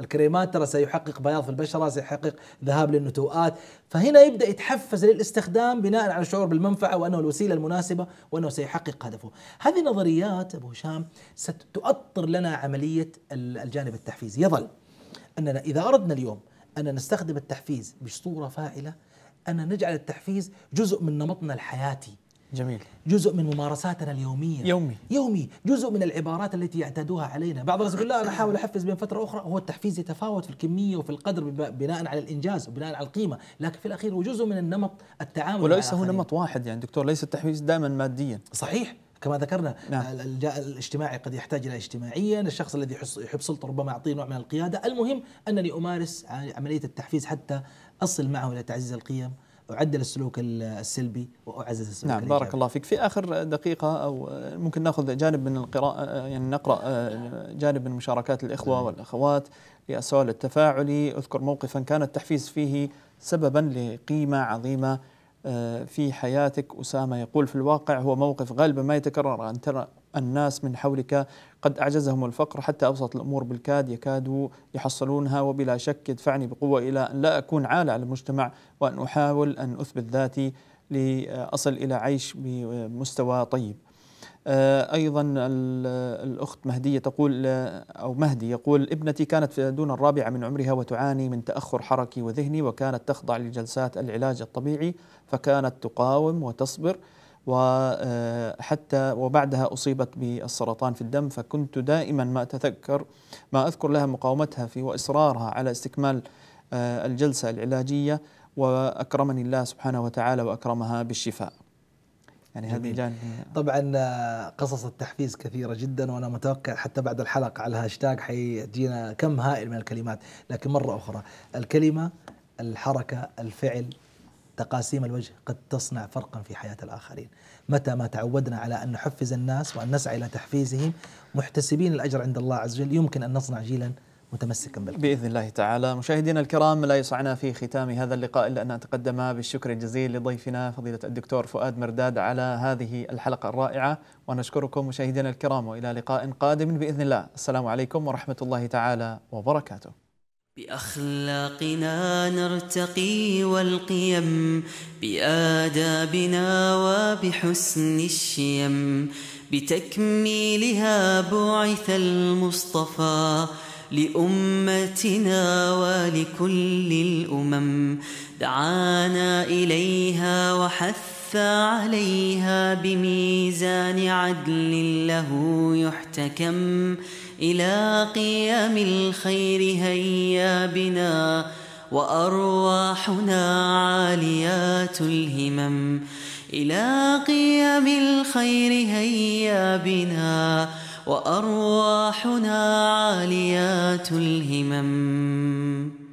الكريمات ترى سيحقق بياض في البشره سيحقق ذهاب للنتوءات فهنا يبدا يتحفز للاستخدام بناء على الشعور بالمنفعه وانه الوسيله المناسبه وانه سيحقق هدفه هذه نظريات ابو هشام ستؤطر لنا عمليه الجانب التحفيزي يظل اننا اذا اردنا اليوم ان نستخدم التحفيز بصوره فاعله أن نجعل التحفيز جزء من نمطنا الحياتي جميل جزء من ممارساتنا اليومية يومي يومي جزء من العبارات التي يعتادوها علينا بعض الناس يقول لا أنا أحاول أحفز بين فترة أخرى هو التحفيز يتفاوت في الكمية وفي القدر بناء على الإنجاز وبناء على القيمة لكن في الأخير هو جزء من النمط التعامل وليس هو نمط واحد يعني دكتور ليس التحفيز دائما ماديا صحيح كما ذكرنا نعم. الاجتماعي قد يحتاج الى اجتماعيا الشخص الذي يحب سلطه ربما اعطيه نوع من القياده المهم انني امارس عمليه التحفيز حتى اصل معه الى تعزيز القيم اعدل السلوك السلبي واعزز السلوك نعم بارك الله فيك في اخر دقيقه او ممكن ناخذ جانب من القراءه يعني نقرا آه، جانب من مشاركات الاخوه نعم. والاخوات للسؤال التفاعلي اذكر موقفا كان التحفيز فيه سببا لقيمه عظيمه آه، في حياتك اسامه يقول في الواقع هو موقف غالبا ما يتكرر ان ترى الناس من حولك قد أعجزهم الفقر حتى أبسط الأمور بالكاد يكادوا يحصلونها وبلا شك يدفعني بقوة إلى أن لا أكون عالة على المجتمع وأن أحاول أن أثبت ذاتي لأصل إلى عيش بمستوى طيب آه، أيضا الأخت مهدية تقول أو مهدي يقول ابنتي كانت دون الرابعة من عمرها وتعاني من تأخر حركي وذهني وكانت تخضع لجلسات العلاج الطبيعي فكانت تقاوم وتصبر وحتى وبعدها أصيبت بالسرطان في الدم فكنت دائما ما أتذكر ما أذكر لها مقاومتها في وإصرارها على استكمال آه، الجلسة العلاجية وأكرمني الله سبحانه وتعالى وأكرمها بالشفاء يعني هذه جانب طبعا آه، قصص التحفيز كثيرة جدا وأنا متوقع حتى بعد الحلقة على الهاشتاج حيجينا كم هائل من الكلمات لكن مرة أخرى الكلمة الحركة الفعل تقاسيم الوجه قد تصنع فرقا في حياة الآخرين متى ما تعودنا على أن نحفز الناس وأن نسعى إلى تحفيزهم محتسبين الأجر عند الله عز وجل يمكن أن نصنع جيلا متمسكا بالله بإذن الله تعالى مشاهدينا الكرام لا يسعنا في ختام هذا اللقاء إلا أن أتقدم بالشكر الجزيل لضيفنا فضيلة الدكتور فؤاد مرداد على هذه الحلقة الرائعة ونشكركم مشاهدينا الكرام وإلى لقاء قادم بإذن الله السلام عليكم ورحمة الله تعالى وبركاته بأخلاقنا نرتقي والقيم بآدابنا وبحسن الشيم بتكميلها بعث المصطفى لأمتنا ولكل الأمم دعانا إليها وحث عليها بميزان عدل له يحتكم إلى قيام الخير هيا بنا وأرواحنا عاليات الهمم إلى قيام الخير هيا بنا وأرواحنا عاليات الهمم